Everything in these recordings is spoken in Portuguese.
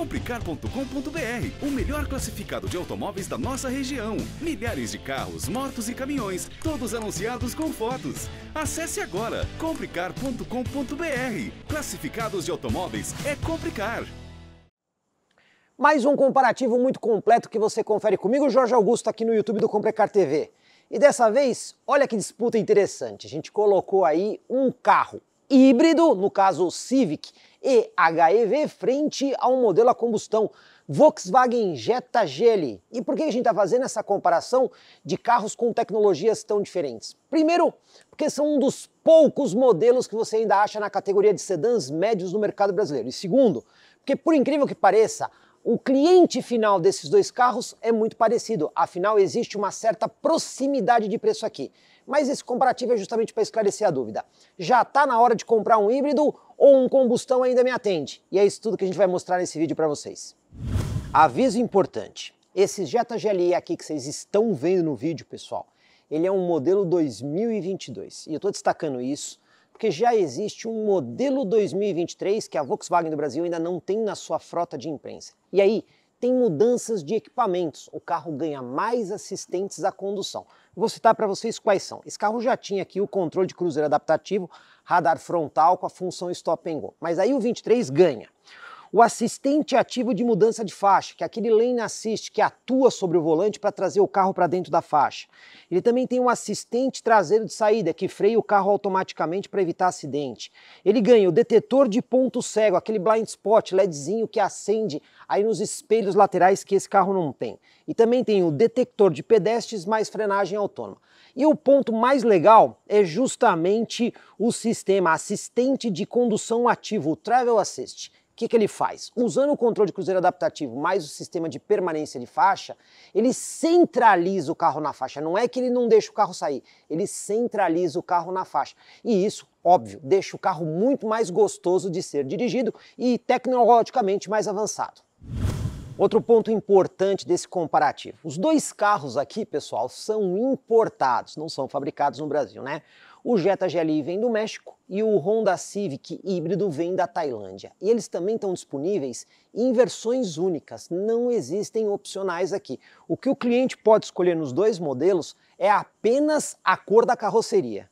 Complicar.com.br, o melhor classificado de automóveis da nossa região. Milhares de carros, motos e caminhões, todos anunciados com fotos. Acesse agora complicar.com.br. Classificados de automóveis é complicar. Mais um comparativo muito completo que você confere comigo, Jorge Augusto, aqui no YouTube do Complicar TV. E dessa vez, olha que disputa interessante. A gente colocou aí um carro híbrido, no caso Civic, e HEV frente a um modelo a combustão Volkswagen Jetta GL. E por que a gente está fazendo essa comparação de carros com tecnologias tão diferentes? Primeiro, porque são um dos poucos modelos que você ainda acha na categoria de sedãs médios no mercado brasileiro. E segundo, porque por incrível que pareça, o cliente final desses dois carros é muito parecido, afinal existe uma certa proximidade de preço aqui mas esse comparativo é justamente para esclarecer a dúvida. Já está na hora de comprar um híbrido ou um combustão ainda me atende? E é isso tudo que a gente vai mostrar nesse vídeo para vocês. Aviso importante, esse Jetta GLE aqui que vocês estão vendo no vídeo, pessoal, ele é um modelo 2022 e eu estou destacando isso porque já existe um modelo 2023 que a Volkswagen do Brasil ainda não tem na sua frota de imprensa. E aí, tem mudanças de equipamentos. O carro ganha mais assistentes à condução. Vou citar para vocês quais são. Esse carro já tinha aqui o controle de cruzeiro adaptativo, radar frontal com a função stop and go. Mas aí o 23 ganha o assistente ativo de mudança de faixa, que é aquele lane assist que atua sobre o volante para trazer o carro para dentro da faixa. Ele também tem um assistente traseiro de saída, que freia o carro automaticamente para evitar acidente. Ele ganha o detetor de ponto cego, aquele blind spot, LEDzinho que acende aí nos espelhos laterais que esse carro não tem. E também tem o detector de pedestres mais frenagem autônoma. E o ponto mais legal é justamente o sistema assistente de condução ativo, o Travel Assist que, que ele faz? Usando o controle de cruzeiro adaptativo mais o sistema de permanência de faixa, ele centraliza o carro na faixa. Não é que ele não deixa o carro sair, ele centraliza o carro na faixa. E isso, óbvio, deixa o carro muito mais gostoso de ser dirigido e tecnologicamente mais avançado. Outro ponto importante desse comparativo. Os dois carros aqui, pessoal, são importados, não são fabricados no Brasil, né? O Jetta GLI vem do México e o Honda Civic híbrido vem da Tailândia. E eles também estão disponíveis em versões únicas, não existem opcionais aqui. O que o cliente pode escolher nos dois modelos é apenas a cor da carroceria.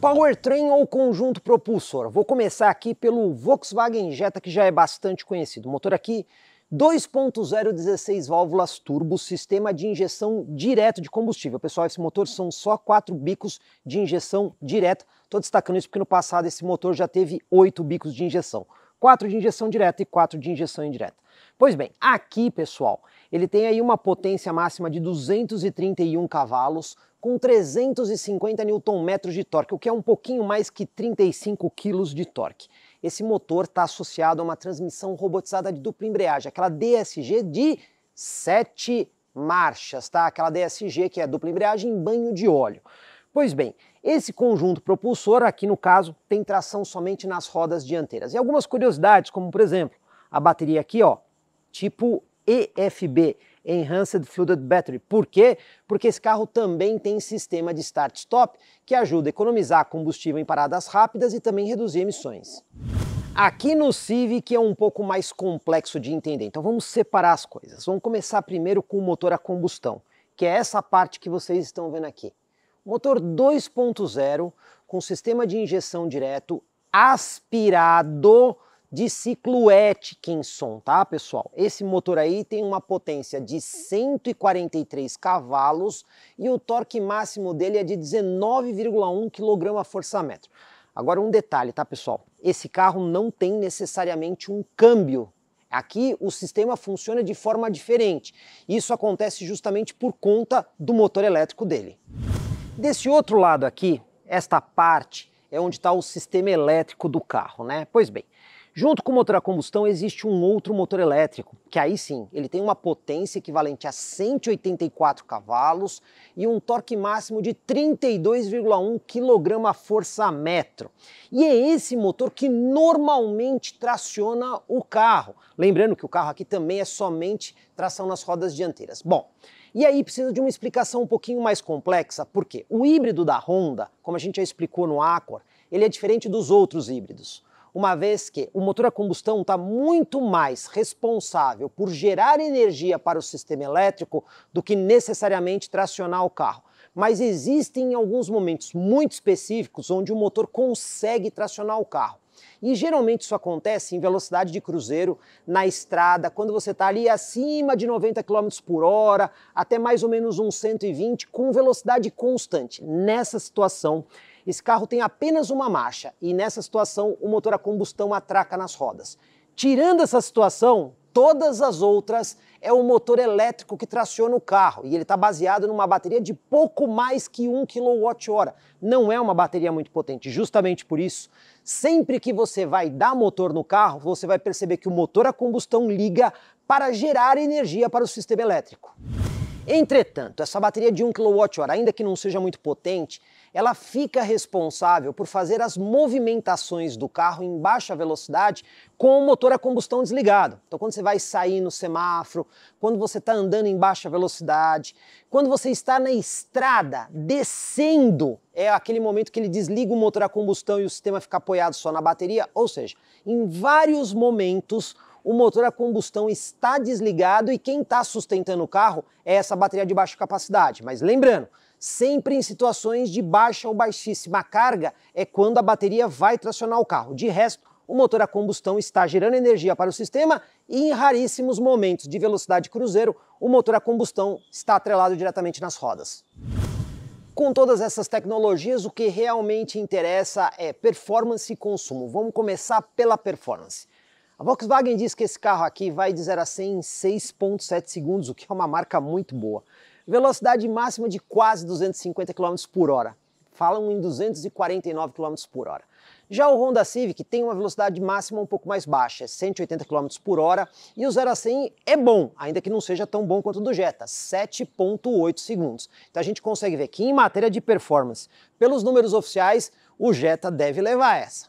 Powertrain ou conjunto propulsor. Vou começar aqui pelo Volkswagen Jetta, que já é bastante conhecido. O motor aqui 2.016 válvulas turbo, sistema de injeção direto de combustível. Pessoal, esse motor são só quatro bicos de injeção direta. Estou destacando isso porque no passado esse motor já teve oito bicos de injeção. Quatro de injeção direta e quatro de injeção indireta. Pois bem, aqui, pessoal, ele tem aí uma potência máxima de 231 cavalos, com 350 Nm de torque, o que é um pouquinho mais que 35 kg de torque esse motor está associado a uma transmissão robotizada de dupla embreagem, aquela DSG de sete marchas, tá? Aquela DSG que é dupla embreagem em banho de óleo. Pois bem, esse conjunto propulsor, aqui no caso, tem tração somente nas rodas dianteiras. E algumas curiosidades, como por exemplo, a bateria aqui, ó, tipo EFB, Enhanced Fueled Battery. Por quê? Porque esse carro também tem sistema de start-stop que ajuda a economizar combustível em paradas rápidas e também reduzir emissões. Aqui no Civic é um pouco mais complexo de entender, então vamos separar as coisas. Vamos começar primeiro com o motor a combustão, que é essa parte que vocês estão vendo aqui. Motor 2.0 com sistema de injeção direto aspirado de ciclo Atkinson, tá, pessoal? Esse motor aí tem uma potência de 143 cavalos e o torque máximo dele é de 19,1 kgfm. Agora um detalhe, tá, pessoal? Esse carro não tem necessariamente um câmbio. Aqui o sistema funciona de forma diferente. Isso acontece justamente por conta do motor elétrico dele. Desse outro lado aqui, esta parte é onde está o sistema elétrico do carro, né? Pois bem, Junto com o motor a combustão existe um outro motor elétrico, que aí sim, ele tem uma potência equivalente a 184 cavalos e um torque máximo de 32,1 kgfm. E é esse motor que normalmente traciona o carro. Lembrando que o carro aqui também é somente tração nas rodas dianteiras. Bom, e aí precisa de uma explicação um pouquinho mais complexa, porque o híbrido da Honda, como a gente já explicou no Accord, ele é diferente dos outros híbridos uma vez que o motor a combustão está muito mais responsável por gerar energia para o sistema elétrico do que necessariamente tracionar o carro. Mas existem alguns momentos muito específicos onde o motor consegue tracionar o carro. E geralmente isso acontece em velocidade de cruzeiro, na estrada, quando você está ali acima de 90 km por hora, até mais ou menos uns 120, com velocidade constante. Nessa situação, esse carro tem apenas uma marcha e nessa situação o motor a combustão atraca nas rodas. Tirando essa situação, todas as outras é o motor elétrico que traciona o carro e ele está baseado numa bateria de pouco mais que 1 kWh. Não é uma bateria muito potente, justamente por isso, sempre que você vai dar motor no carro, você vai perceber que o motor a combustão liga para gerar energia para o sistema elétrico. Entretanto, essa bateria de 1 kWh, ainda que não seja muito potente, ela fica responsável por fazer as movimentações do carro em baixa velocidade com o motor a combustão desligado. Então, quando você vai sair no semáforo, quando você está andando em baixa velocidade, quando você está na estrada descendo, é aquele momento que ele desliga o motor a combustão e o sistema fica apoiado só na bateria. Ou seja, em vários momentos o motor a combustão está desligado e quem está sustentando o carro é essa bateria de baixa capacidade. Mas lembrando, Sempre em situações de baixa ou baixíssima carga é quando a bateria vai tracionar o carro. De resto, o motor a combustão está gerando energia para o sistema e em raríssimos momentos de velocidade cruzeiro, o motor a combustão está atrelado diretamente nas rodas. Com todas essas tecnologias, o que realmente interessa é performance e consumo. Vamos começar pela performance. A Volkswagen diz que esse carro aqui vai de 0 a 100 em 6.7 segundos, o que é uma marca muito boa velocidade máxima de quase 250 km por hora. Falam em 249 km por hora. Já o Honda Civic tem uma velocidade máxima um pouco mais baixa, 180 km por hora, e o 0 a 100 é bom, ainda que não seja tão bom quanto o do Jetta, 7.8 segundos. Então a gente consegue ver que em matéria de performance, pelos números oficiais, o Jetta deve levar essa.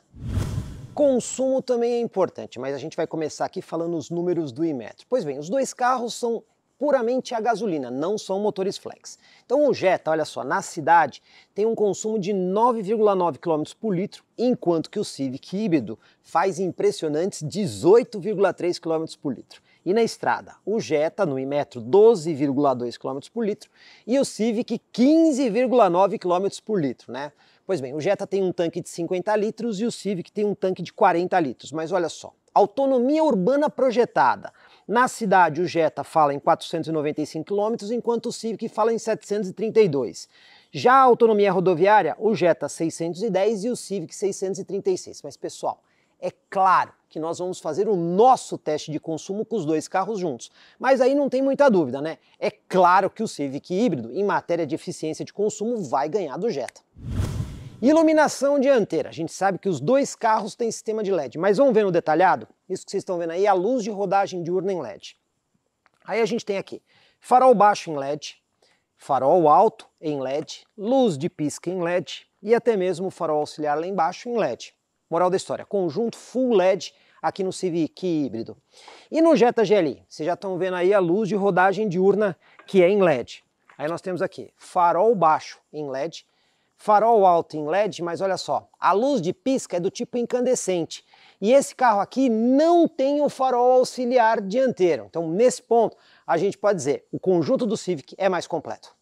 Consumo também é importante, mas a gente vai começar aqui falando os números do Imetro. Pois bem, os dois carros são puramente a gasolina, não são motores flex. Então o Jetta, olha só, na cidade tem um consumo de 9,9 km por litro, enquanto que o Civic híbrido faz impressionantes 18,3 km por litro. E na estrada, o Jetta no Imetro 12,2 km por litro e o Civic 15,9 km por litro, né? Pois bem, o Jetta tem um tanque de 50 litros e o Civic tem um tanque de 40 litros, mas olha só, Autonomia urbana projetada. Na cidade, o Jetta fala em 495 km, enquanto o Civic fala em 732. Já a autonomia rodoviária, o Jetta 610 e o Civic 636. Mas, pessoal, é claro que nós vamos fazer o nosso teste de consumo com os dois carros juntos. Mas aí não tem muita dúvida, né? É claro que o Civic híbrido, em matéria de eficiência de consumo, vai ganhar do Jetta. Iluminação dianteira. A gente sabe que os dois carros têm sistema de LED, mas vamos ver no detalhado? Isso que vocês estão vendo aí é a luz de rodagem diurna em LED. Aí a gente tem aqui farol baixo em LED, farol alto em LED, luz de pisca em LED e até mesmo farol auxiliar lá embaixo em LED. Moral da história, conjunto full LED aqui no Civic híbrido. E no Jetta GLI, vocês já estão vendo aí a luz de rodagem diurna que é em LED. Aí nós temos aqui farol baixo em LED, farol alto em LED, mas olha só, a luz de pisca é do tipo incandescente. E esse carro aqui não tem o farol auxiliar dianteiro. Então, nesse ponto, a gente pode dizer, o conjunto do Civic é mais completo.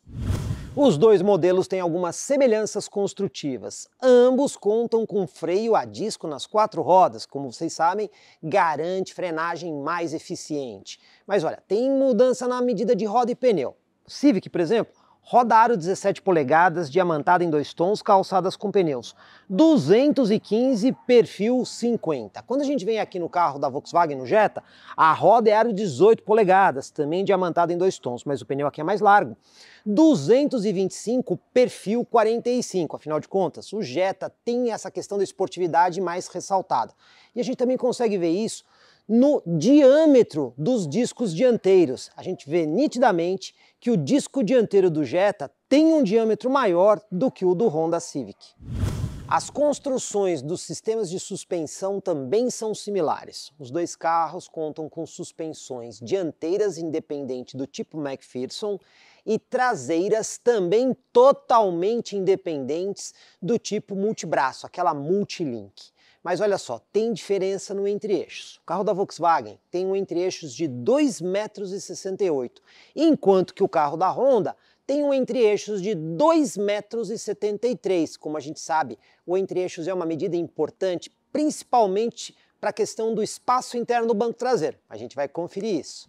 Os dois modelos têm algumas semelhanças construtivas. Ambos contam com freio a disco nas quatro rodas, como vocês sabem, garante frenagem mais eficiente. Mas olha, tem mudança na medida de roda e pneu. Civic, por exemplo, roda aro 17 polegadas, diamantada em dois tons, calçadas com pneus. 215, perfil 50. Quando a gente vem aqui no carro da Volkswagen, no Jetta, a roda é aro 18 polegadas, também diamantada em dois tons, mas o pneu aqui é mais largo. 225, perfil 45. Afinal de contas, o Jetta tem essa questão da esportividade mais ressaltada. E a gente também consegue ver isso no diâmetro dos discos dianteiros. A gente vê nitidamente que o disco dianteiro do Jetta tem um diâmetro maior do que o do Honda Civic. As construções dos sistemas de suspensão também são similares. Os dois carros contam com suspensões dianteiras independente do tipo MacPherson e traseiras também totalmente independentes do tipo multibraço, aquela multilink. Mas olha só, tem diferença no entre-eixos. O carro da Volkswagen tem um entre-eixos de 2,68 metros, enquanto que o carro da Honda tem um entre-eixos de 2,73 metros. Como a gente sabe, o entre-eixos é uma medida importante, principalmente para a questão do espaço interno do banco traseiro. A gente vai conferir isso.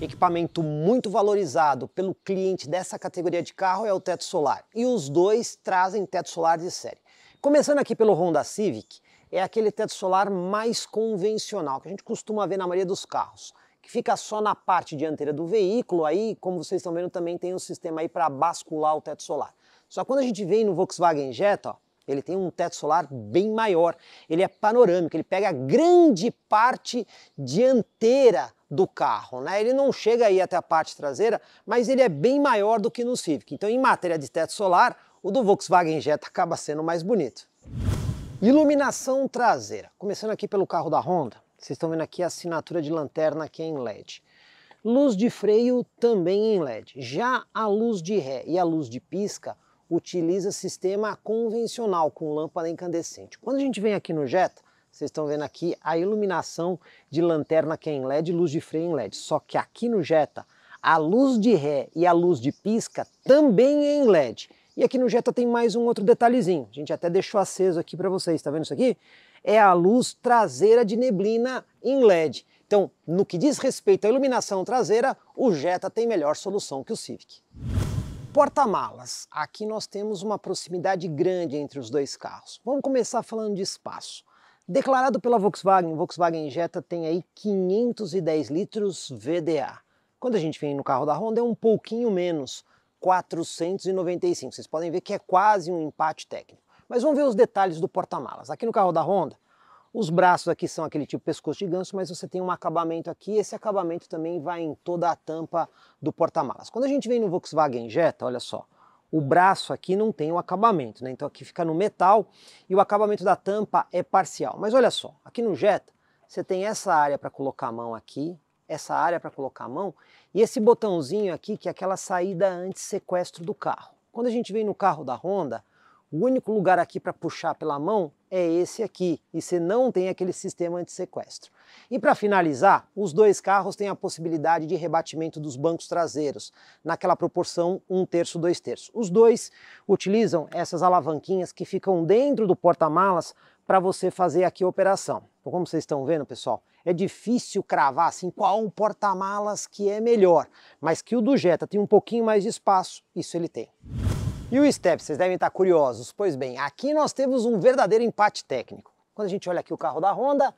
Equipamento muito valorizado pelo cliente dessa categoria de carro é o teto solar, e os dois trazem teto solar de série. Começando aqui pelo Honda Civic, é aquele teto solar mais convencional, que a gente costuma ver na maioria dos carros, que fica só na parte dianteira do veículo, aí, como vocês estão vendo, também tem um sistema aí para bascular o teto solar. Só quando a gente vem no Volkswagen Jetta, ó, ele tem um teto solar bem maior, ele é panorâmico, ele pega grande parte dianteira do carro, né? Ele não chega aí até a parte traseira, mas ele é bem maior do que no Civic. Então, em matéria de teto solar, o do Volkswagen Jetta acaba sendo mais bonito. Iluminação traseira. Começando aqui pelo carro da Honda, vocês estão vendo aqui a assinatura de lanterna que é em LED. Luz de freio também em LED. Já a luz de ré e a luz de pisca utiliza sistema convencional com lâmpada incandescente. Quando a gente vem aqui no Jetta, vocês estão vendo aqui a iluminação de lanterna que é em LED, luz de freio em LED. Só que aqui no Jetta, a luz de ré e a luz de pisca também é em LED. E aqui no Jetta tem mais um outro detalhezinho. A gente até deixou aceso aqui para vocês, tá vendo isso aqui? É a luz traseira de neblina em LED. Então, no que diz respeito à iluminação traseira, o Jetta tem melhor solução que o Civic. Porta-malas. Aqui nós temos uma proximidade grande entre os dois carros. Vamos começar falando de espaço. Declarado pela Volkswagen, o Volkswagen Jetta tem aí 510 litros VDA. Quando a gente vem no carro da Honda é um pouquinho menos, 495. Vocês podem ver que é quase um empate técnico. Mas vamos ver os detalhes do porta-malas. Aqui no carro da Honda, os braços aqui são aquele tipo pescoço de ganso, mas você tem um acabamento aqui, esse acabamento também vai em toda a tampa do porta-malas. Quando a gente vem no Volkswagen Jetta, olha só, o braço aqui não tem o um acabamento, né? Então aqui fica no metal e o acabamento da tampa é parcial. Mas olha só, aqui no Jetta, você tem essa área para colocar a mão aqui, essa área para colocar a mão e esse botãozinho aqui, que é aquela saída anti-sequestro do carro. Quando a gente vem no carro da Honda, o único lugar aqui para puxar pela mão é esse aqui, e você não tem aquele sistema de sequestro. E para finalizar, os dois carros têm a possibilidade de rebatimento dos bancos traseiros, naquela proporção 1 um terço, 2 terços. Os dois utilizam essas alavanquinhas que ficam dentro do porta-malas para você fazer aqui a operação. Então, como vocês estão vendo, pessoal, é difícil cravar assim qual o porta-malas que é melhor, mas que o do Jetta tem um pouquinho mais de espaço, isso ele tem. E o step, vocês devem estar curiosos. Pois bem, aqui nós temos um verdadeiro empate técnico. Quando a gente olha aqui o carro da Honda,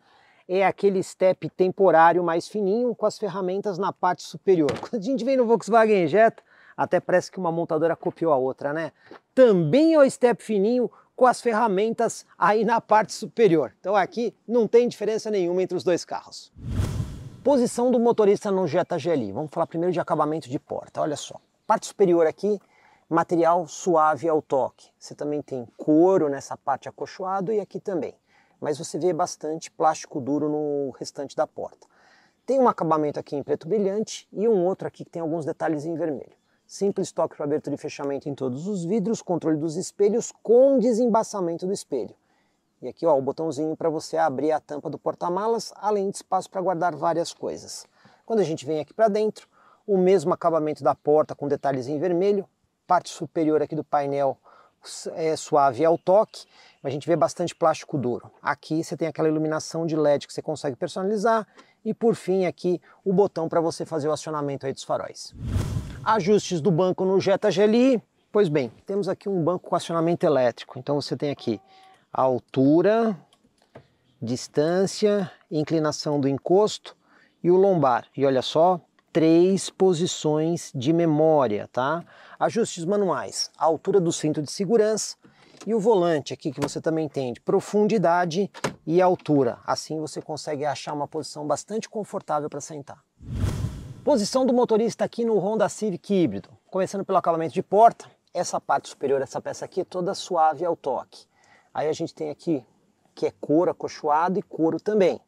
é aquele step temporário mais fininho com as ferramentas na parte superior. Quando a gente vem no Volkswagen Jetta, até parece que uma montadora copiou a outra, né? Também é o step fininho com as ferramentas aí na parte superior. Então aqui não tem diferença nenhuma entre os dois carros. Posição do motorista no Jetta GLI. Vamos falar primeiro de acabamento de porta, olha só. Parte superior aqui Material suave ao toque. Você também tem couro nessa parte acolchoado e aqui também. Mas você vê bastante plástico duro no restante da porta. Tem um acabamento aqui em preto brilhante e um outro aqui que tem alguns detalhes em vermelho. Simples toque para abertura e fechamento em todos os vidros, controle dos espelhos com desembaçamento do espelho. E aqui ó, o botãozinho para você abrir a tampa do porta-malas, além de espaço para guardar várias coisas. Quando a gente vem aqui para dentro, o mesmo acabamento da porta com detalhes em vermelho, parte superior aqui do painel é suave ao toque, mas a gente vê bastante plástico duro. Aqui você tem aquela iluminação de LED que você consegue personalizar e por fim aqui o botão para você fazer o acionamento aí dos faróis. Ajustes do banco no Jetta GLI, pois bem, temos aqui um banco com acionamento elétrico, então você tem aqui a altura, distância, inclinação do encosto e o lombar. E olha só, três posições de memória, tá? ajustes manuais, a altura do cinto de segurança e o volante aqui que você também tem de profundidade e altura. Assim você consegue achar uma posição bastante confortável para sentar. Posição do motorista aqui no Honda Civic híbrido. Começando pelo acabamento de porta, essa parte superior dessa peça aqui é toda suave ao toque. Aí a gente tem aqui que é couro acolchoado e couro também.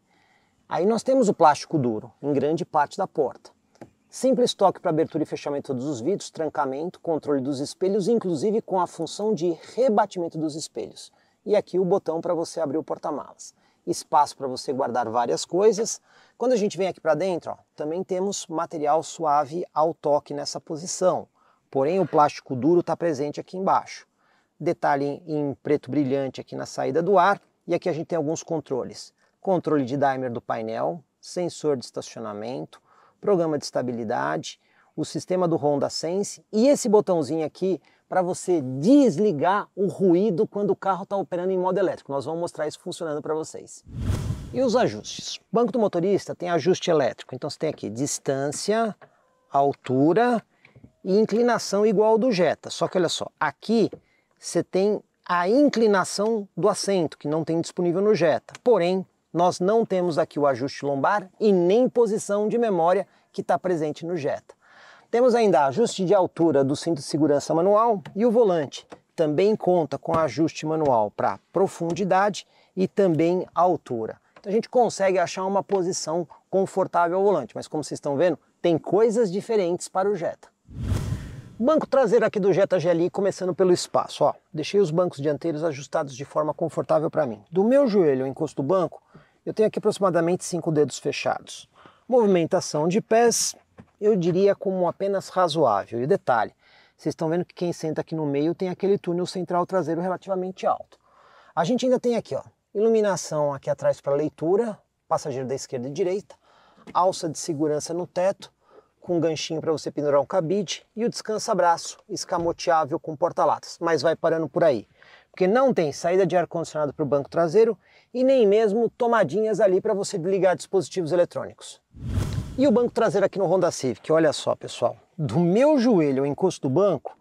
Aí nós temos o plástico duro em grande parte da porta. Simples toque para abertura e fechamento todos os vidros, trancamento, controle dos espelhos, inclusive com a função de rebatimento dos espelhos. E aqui o botão para você abrir o porta-malas. Espaço para você guardar várias coisas. Quando a gente vem aqui para dentro, ó, também temos material suave ao toque nessa posição. Porém, o plástico duro está presente aqui embaixo. Detalhe em preto brilhante aqui na saída do ar. E aqui a gente tem alguns controles. Controle de dimer do painel, sensor de estacionamento, programa de estabilidade, o sistema do Honda Sense e esse botãozinho aqui para você desligar o ruído quando o carro está operando em modo elétrico. Nós vamos mostrar isso funcionando para vocês. E os ajustes? O banco do motorista tem ajuste elétrico, então você tem aqui distância, altura e inclinação igual ao do Jetta. Só que olha só, aqui você tem a inclinação do assento, que não tem disponível no Jetta. Porém, nós não temos aqui o ajuste lombar e nem posição de memória que está presente no Jetta. Temos ainda ajuste de altura do cinto de segurança manual e o volante. Também conta com ajuste manual para profundidade e também altura. Então a gente consegue achar uma posição confortável ao volante, mas como vocês estão vendo, tem coisas diferentes para o Jetta. Banco traseiro aqui do Jetta GLI, começando pelo espaço. Ó, deixei os bancos dianteiros ajustados de forma confortável para mim. Do meu joelho ao encosto do banco, eu tenho aqui aproximadamente cinco dedos fechados. Movimentação de pés, eu diria como apenas razoável. E detalhe, vocês estão vendo que quem senta aqui no meio tem aquele túnel central traseiro relativamente alto. A gente ainda tem aqui, ó, iluminação aqui atrás para leitura, passageiro da esquerda e direita, alça de segurança no teto, com um ganchinho para você pendurar um cabide e o descansa-braço escamoteável com porta-latas, mas vai parando por aí porque não tem saída de ar-condicionado para o banco traseiro e nem mesmo tomadinhas ali para você ligar dispositivos eletrônicos. E o banco traseiro aqui no Honda Civic, olha só pessoal, do meu joelho ao encosto do banco,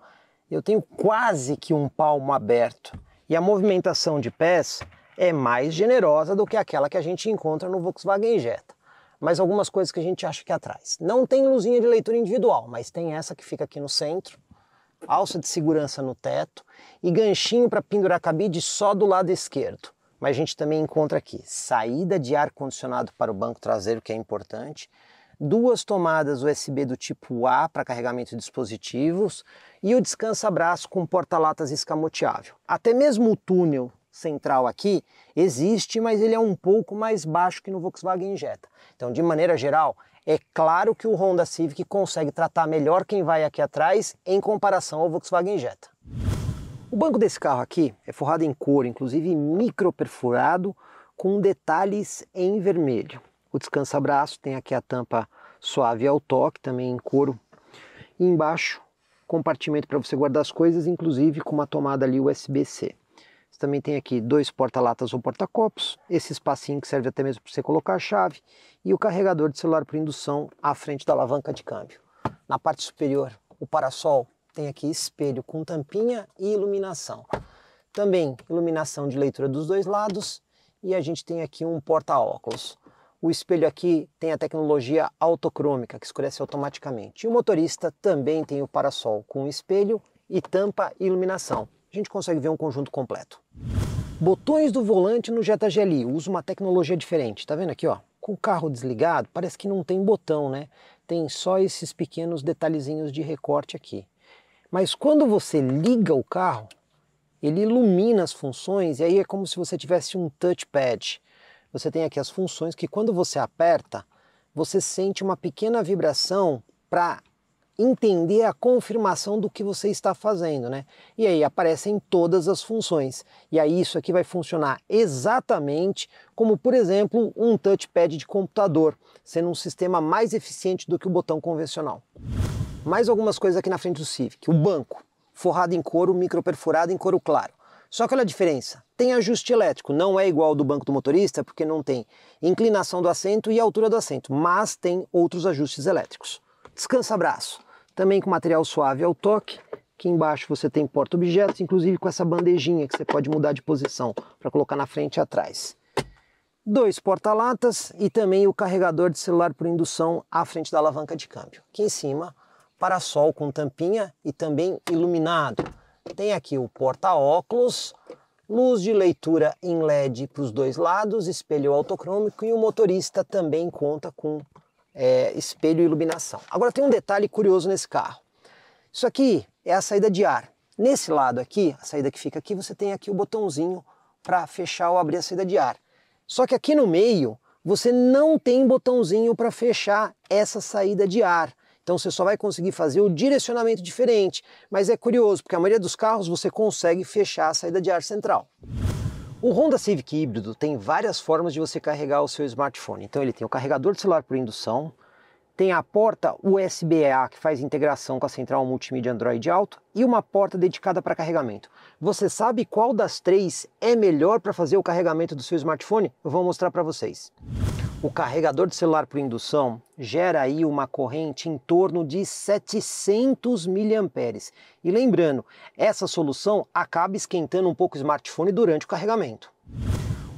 eu tenho quase que um palmo aberto e a movimentação de pés é mais generosa do que aquela que a gente encontra no Volkswagen Jetta. Mas algumas coisas que a gente acha que é atrás. Não tem luzinha de leitura individual, mas tem essa que fica aqui no centro alça de segurança no teto e ganchinho para pendurar cabide só do lado esquerdo. Mas a gente também encontra aqui saída de ar condicionado para o banco traseiro, que é importante, duas tomadas USB do tipo A para carregamento de dispositivos e o descansa-braço com porta-latas escamoteável. Até mesmo o túnel central aqui existe, mas ele é um pouco mais baixo que no Volkswagen Jetta. Então, de maneira geral, é claro que o Honda Civic consegue tratar melhor quem vai aqui atrás em comparação ao Volkswagen Jetta. O banco desse carro aqui é forrado em couro, inclusive micro perfurado, com detalhes em vermelho. O descansa-braço tem aqui a tampa suave ao toque, também em couro. E embaixo, compartimento para você guardar as coisas, inclusive com uma tomada ali USB-C. Você também tem aqui dois porta-latas ou porta-copos, esse espacinho que serve até mesmo para você colocar a chave e o carregador de celular por indução à frente da alavanca de câmbio. Na parte superior, o parasol tem aqui espelho com tampinha e iluminação. Também iluminação de leitura dos dois lados e a gente tem aqui um porta-óculos. O espelho aqui tem a tecnologia autocrômica, que escurece automaticamente. E o motorista também tem o parasol com espelho e tampa e iluminação a gente consegue ver um conjunto completo. Botões do volante no Jetta GLI usa uma tecnologia diferente, tá vendo aqui ó? Com o carro desligado parece que não tem botão, né? Tem só esses pequenos detalhezinhos de recorte aqui. Mas quando você liga o carro, ele ilumina as funções e aí é como se você tivesse um touchpad. Você tem aqui as funções que quando você aperta, você sente uma pequena vibração para entender a confirmação do que você está fazendo, né? E aí aparecem todas as funções. E aí isso aqui vai funcionar exatamente como, por exemplo, um touchpad de computador, sendo um sistema mais eficiente do que o botão convencional. Mais algumas coisas aqui na frente do Civic. O banco, forrado em couro, microperfurado em couro claro. Só que olha a diferença. Tem ajuste elétrico, não é igual ao do banco do motorista, porque não tem inclinação do assento e altura do assento, mas tem outros ajustes elétricos. Descansa braço também com material suave ao toque. Aqui embaixo você tem porta-objetos, inclusive com essa bandejinha que você pode mudar de posição para colocar na frente e atrás. Dois porta-latas e também o carregador de celular por indução à frente da alavanca de câmbio. Aqui em cima, para-sol com tampinha e também iluminado. Tem aqui o porta-óculos, luz de leitura em LED para os dois lados, espelho autocrômico e o motorista também conta com é, espelho e iluminação. Agora tem um detalhe curioso nesse carro. Isso aqui é a saída de ar. Nesse lado aqui, a saída que fica aqui, você tem aqui o botãozinho para fechar ou abrir a saída de ar. Só que aqui no meio, você não tem botãozinho para fechar essa saída de ar. Então você só vai conseguir fazer o direcionamento diferente. Mas é curioso, porque a maioria dos carros você consegue fechar a saída de ar central. O Honda Civic híbrido tem várias formas de você carregar o seu smartphone. Então ele tem o carregador de celular por indução, tem a porta USB-A que faz integração com a central multimídia Android Auto e uma porta dedicada para carregamento. Você sabe qual das três é melhor para fazer o carregamento do seu smartphone? Eu vou mostrar para vocês. O carregador de celular por indução gera aí uma corrente em torno de 700 miliamperes. E lembrando, essa solução acaba esquentando um pouco o smartphone durante o carregamento.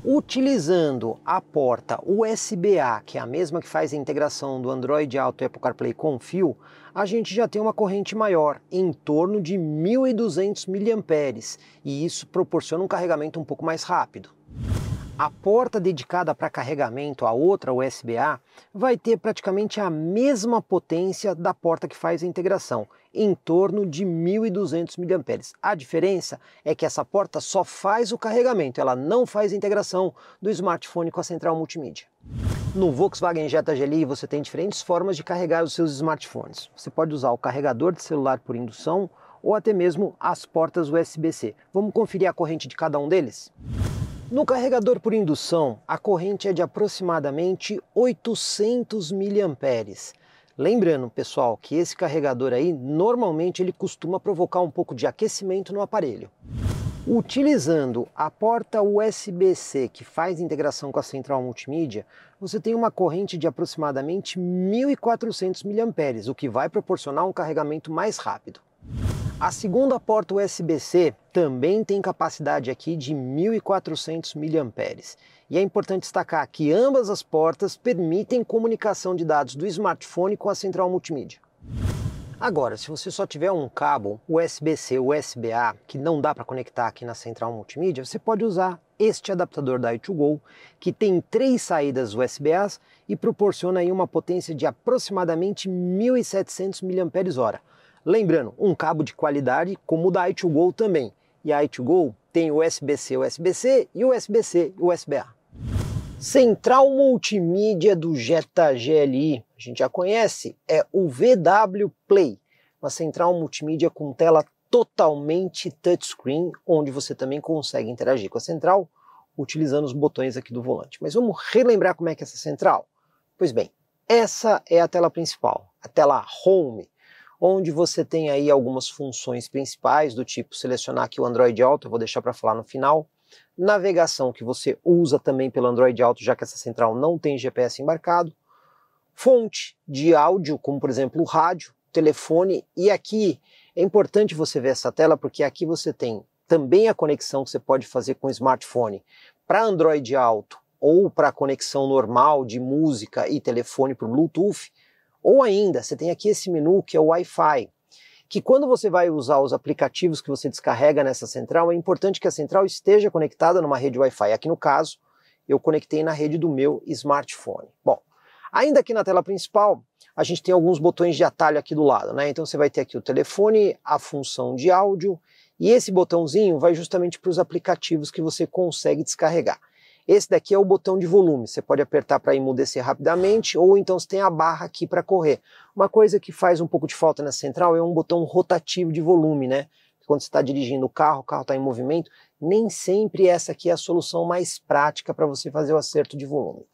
Utilizando a porta USB-A, que é a mesma que faz a integração do Android Auto e Apple CarPlay com fio, a gente já tem uma corrente maior, em torno de 1.200 miliamperes, e isso proporciona um carregamento um pouco mais rápido. A porta dedicada para carregamento, a outra USB-A, vai ter praticamente a mesma potência da porta que faz a integração, em torno de 1.200 mAh. A diferença é que essa porta só faz o carregamento, ela não faz a integração do smartphone com a central multimídia. No Volkswagen Jetta GLI você tem diferentes formas de carregar os seus smartphones. Você pode usar o carregador de celular por indução ou até mesmo as portas USB-C. Vamos conferir a corrente de cada um deles? No carregador por indução, a corrente é de aproximadamente 800 mA. Lembrando, pessoal, que esse carregador aí, normalmente ele costuma provocar um pouco de aquecimento no aparelho. Utilizando a porta USB-C que faz integração com a central multimídia, você tem uma corrente de aproximadamente 1.400 mA, o que vai proporcionar um carregamento mais rápido. A segunda porta USB-C também tem capacidade aqui de 1400 mAh. E é importante destacar que ambas as portas permitem comunicação de dados do smartphone com a central multimídia. Agora, se você só tiver um cabo USB-C USB-A que não dá para conectar aqui na central multimídia, você pode usar este adaptador da i2Go, que tem três saídas USB-As e proporciona aí uma potência de aproximadamente 1.700 mAh, Lembrando, um cabo de qualidade como o da i2Go também. E a i2Go tem USB-C, USB-C e USB-C, USB-A. Central multimídia do Jetta GLI, a gente já conhece, é o VW Play, uma central multimídia com tela totalmente touchscreen, onde você também consegue interagir com a central utilizando os botões aqui do volante. Mas vamos relembrar como é que é essa central? Pois bem, essa é a tela principal, a tela Home, onde você tem aí algumas funções principais, do tipo selecionar aqui o Android Auto, eu vou deixar para falar no final. Navegação que você usa também pelo Android Auto, já que essa central não tem GPS embarcado. Fonte de áudio, como por exemplo o rádio, telefone. E aqui é importante você ver essa tela, porque aqui você tem também a conexão que você pode fazer com o smartphone para Android Auto ou para conexão normal de música e telefone por Bluetooth. Ou ainda, você tem aqui esse menu que é o Wi-Fi, que quando você vai usar os aplicativos que você descarrega nessa central, é importante que a central esteja conectada numa rede Wi-Fi. Aqui no caso, eu conectei na rede do meu smartphone. Bom, ainda aqui na tela principal, a gente tem alguns botões de atalho aqui do lado, né? Então você vai ter aqui o telefone, a função de áudio, e esse botãozinho vai justamente para os aplicativos que você consegue descarregar. Esse daqui é o botão de volume, você pode apertar para emudecer rapidamente ou então você tem a barra aqui para correr. Uma coisa que faz um pouco de falta na central é um botão rotativo de volume, né? Quando você está dirigindo o carro, o carro está em movimento, nem sempre essa aqui é a solução mais prática para você fazer o acerto de volume.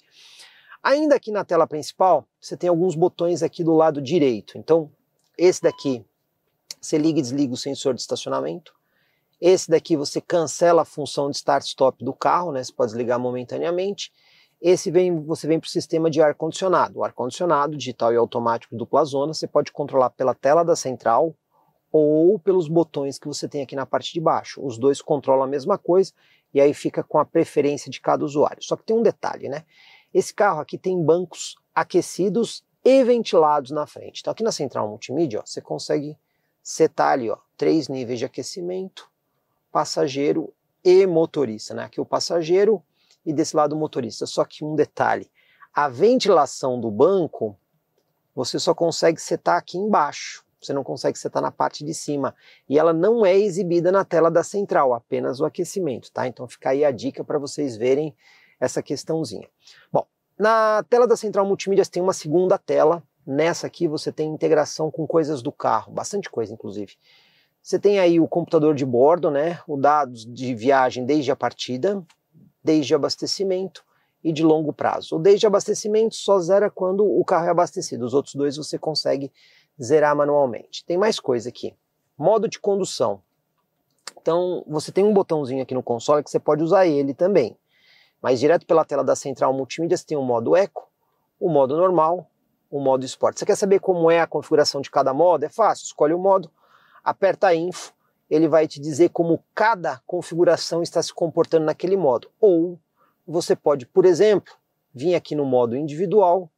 Ainda aqui na tela principal, você tem alguns botões aqui do lado direito. Então, esse daqui, você liga e desliga o sensor de estacionamento. Esse daqui você cancela a função de start-stop do carro, né? Você pode desligar momentaneamente. Esse vem, você vem para o sistema de ar-condicionado. O ar-condicionado digital e automático dupla zona, você pode controlar pela tela da central ou pelos botões que você tem aqui na parte de baixo. Os dois controlam a mesma coisa e aí fica com a preferência de cada usuário. Só que tem um detalhe, né? Esse carro aqui tem bancos aquecidos e ventilados na frente. Então aqui na central multimídia, ó, você consegue setar ali, ó, três níveis de aquecimento, passageiro e motorista, né? Aqui o passageiro e desse lado o motorista. Só que um detalhe, a ventilação do banco você só consegue setar aqui embaixo. Você não consegue setar na parte de cima. E ela não é exibida na tela da central, apenas o aquecimento, tá? Então fica aí a dica para vocês verem essa questãozinha. Bom, na tela da central multimídia tem uma segunda tela. Nessa aqui você tem integração com coisas do carro, bastante coisa inclusive. Você tem aí o computador de bordo, né? O dados de viagem desde a partida, desde abastecimento e de longo prazo. O desde abastecimento só zera quando o carro é abastecido. Os outros dois você consegue zerar manualmente. Tem mais coisa aqui. Modo de condução. Então, você tem um botãozinho aqui no console que você pode usar ele também. Mas direto pela tela da central multimídia você tem o modo eco, o modo normal, o modo esporte. Você quer saber como é a configuração de cada modo? É fácil, escolhe o modo, aperta Info, ele vai te dizer como cada configuração está se comportando naquele modo. Ou você pode, por exemplo, vir aqui no modo individual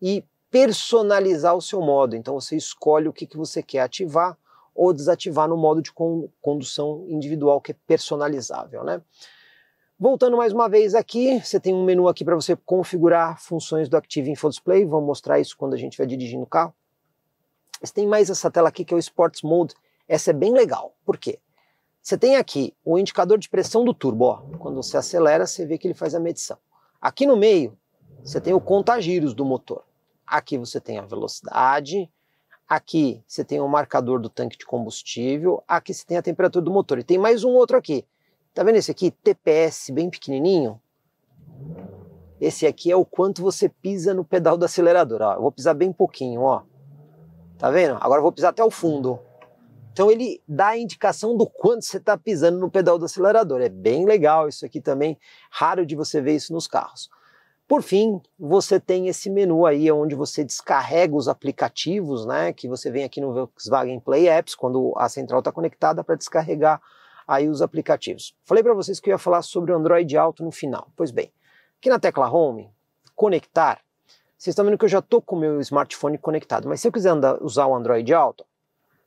e personalizar o seu modo. Então você escolhe o que, que você quer ativar ou desativar no modo de condução individual, que é personalizável. Né? Voltando mais uma vez aqui, você tem um menu aqui para você configurar funções do Active Info Display. Vou mostrar isso quando a gente vai dirigindo o carro. Você tem mais essa tela aqui que é o Sports Mode, essa é bem legal. Por quê? Você tem aqui o indicador de pressão do turbo. Ó. Quando você acelera, você vê que ele faz a medição. Aqui no meio, você tem o contagiros do motor. Aqui você tem a velocidade, aqui você tem o marcador do tanque de combustível, aqui você tem a temperatura do motor. E tem mais um outro aqui. Tá vendo esse aqui? TPS, bem pequenininho. Esse aqui é o quanto você pisa no pedal do acelerador. Ó. Eu vou pisar bem pouquinho, ó. Tá vendo? Agora eu vou pisar até o fundo. Então ele dá a indicação do quanto você está pisando no pedal do acelerador. É bem legal isso aqui também, raro de você ver isso nos carros. Por fim, você tem esse menu aí onde você descarrega os aplicativos, né? Que você vem aqui no Volkswagen Play Apps quando a central está conectada para descarregar aí os aplicativos. Falei para vocês que eu ia falar sobre o Android Auto no final. Pois bem, aqui na tecla Home, conectar, vocês estão vendo que eu já estou com o meu smartphone conectado, mas se eu quiser andar, usar o Android Auto,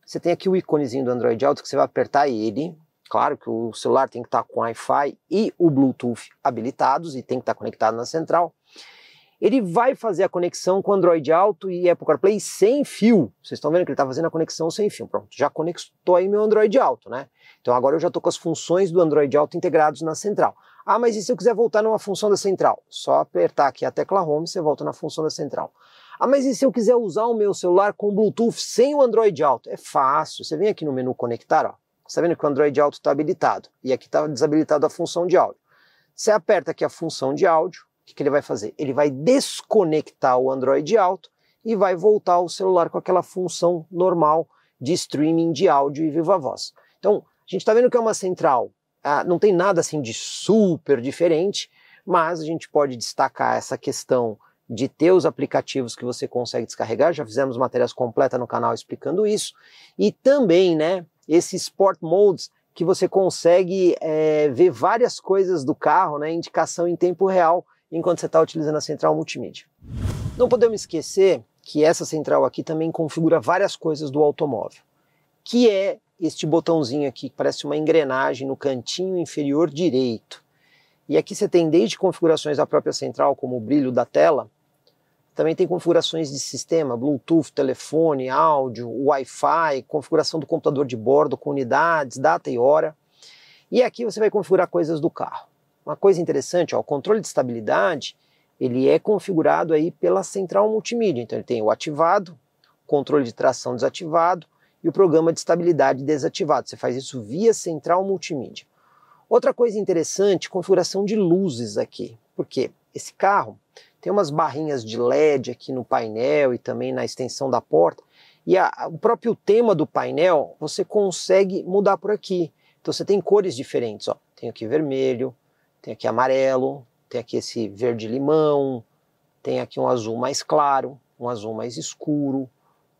você tem aqui o íconezinho do Android Auto que você vai apertar ele. Claro que o celular tem que estar com Wi-Fi e o Bluetooth habilitados e tem que estar conectado na central. Ele vai fazer a conexão com Android Auto e Apple CarPlay sem fio. Vocês estão vendo que ele está fazendo a conexão sem fio. Pronto, já conectou aí meu Android Auto, né? Então agora eu já estou com as funções do Android Auto integrados na central. Ah, mas e se eu quiser voltar numa função da central? Só apertar aqui a tecla Home, e você volta na função da central. Ah, mas e se eu quiser usar o meu celular com Bluetooth sem o Android Auto? É fácil. Você vem aqui no menu conectar, ó. Você tá vendo que o Android Auto está habilitado e aqui está desabilitado a função de áudio. Você aperta aqui a função de áudio, o que, que ele vai fazer? Ele vai desconectar o Android Auto e vai voltar o celular com aquela função normal de streaming de áudio e viva voz. Então, a gente está vendo que é uma central, ah, não tem nada assim de super diferente, mas a gente pode destacar essa questão de ter os aplicativos que você consegue descarregar, já fizemos matérias completas no canal explicando isso, e também, né, esses Sport Modes, que você consegue é, ver várias coisas do carro, né, indicação em tempo real, enquanto você está utilizando a central multimídia. Não podemos esquecer que essa central aqui também configura várias coisas do automóvel, que é este botãozinho aqui, que parece uma engrenagem no cantinho inferior direito. E aqui você tem desde configurações da própria central, como o brilho da tela, também tem configurações de sistema, Bluetooth, telefone, áudio, Wi-Fi, configuração do computador de bordo com unidades, data e hora. E aqui você vai configurar coisas do carro. Uma coisa interessante, ó, o controle de estabilidade, ele é configurado aí pela central multimídia. Então ele tem o ativado, controle de tração desativado e o programa de estabilidade desativado. Você faz isso via central multimídia. Outra coisa interessante, configuração de luzes aqui. Por quê? Esse carro tem umas barrinhas de LED aqui no painel e também na extensão da porta. E a, o próprio tema do painel você consegue mudar por aqui. Então você tem cores diferentes. Ó. Tem aqui vermelho, tem aqui amarelo, tem aqui esse verde limão, tem aqui um azul mais claro, um azul mais escuro,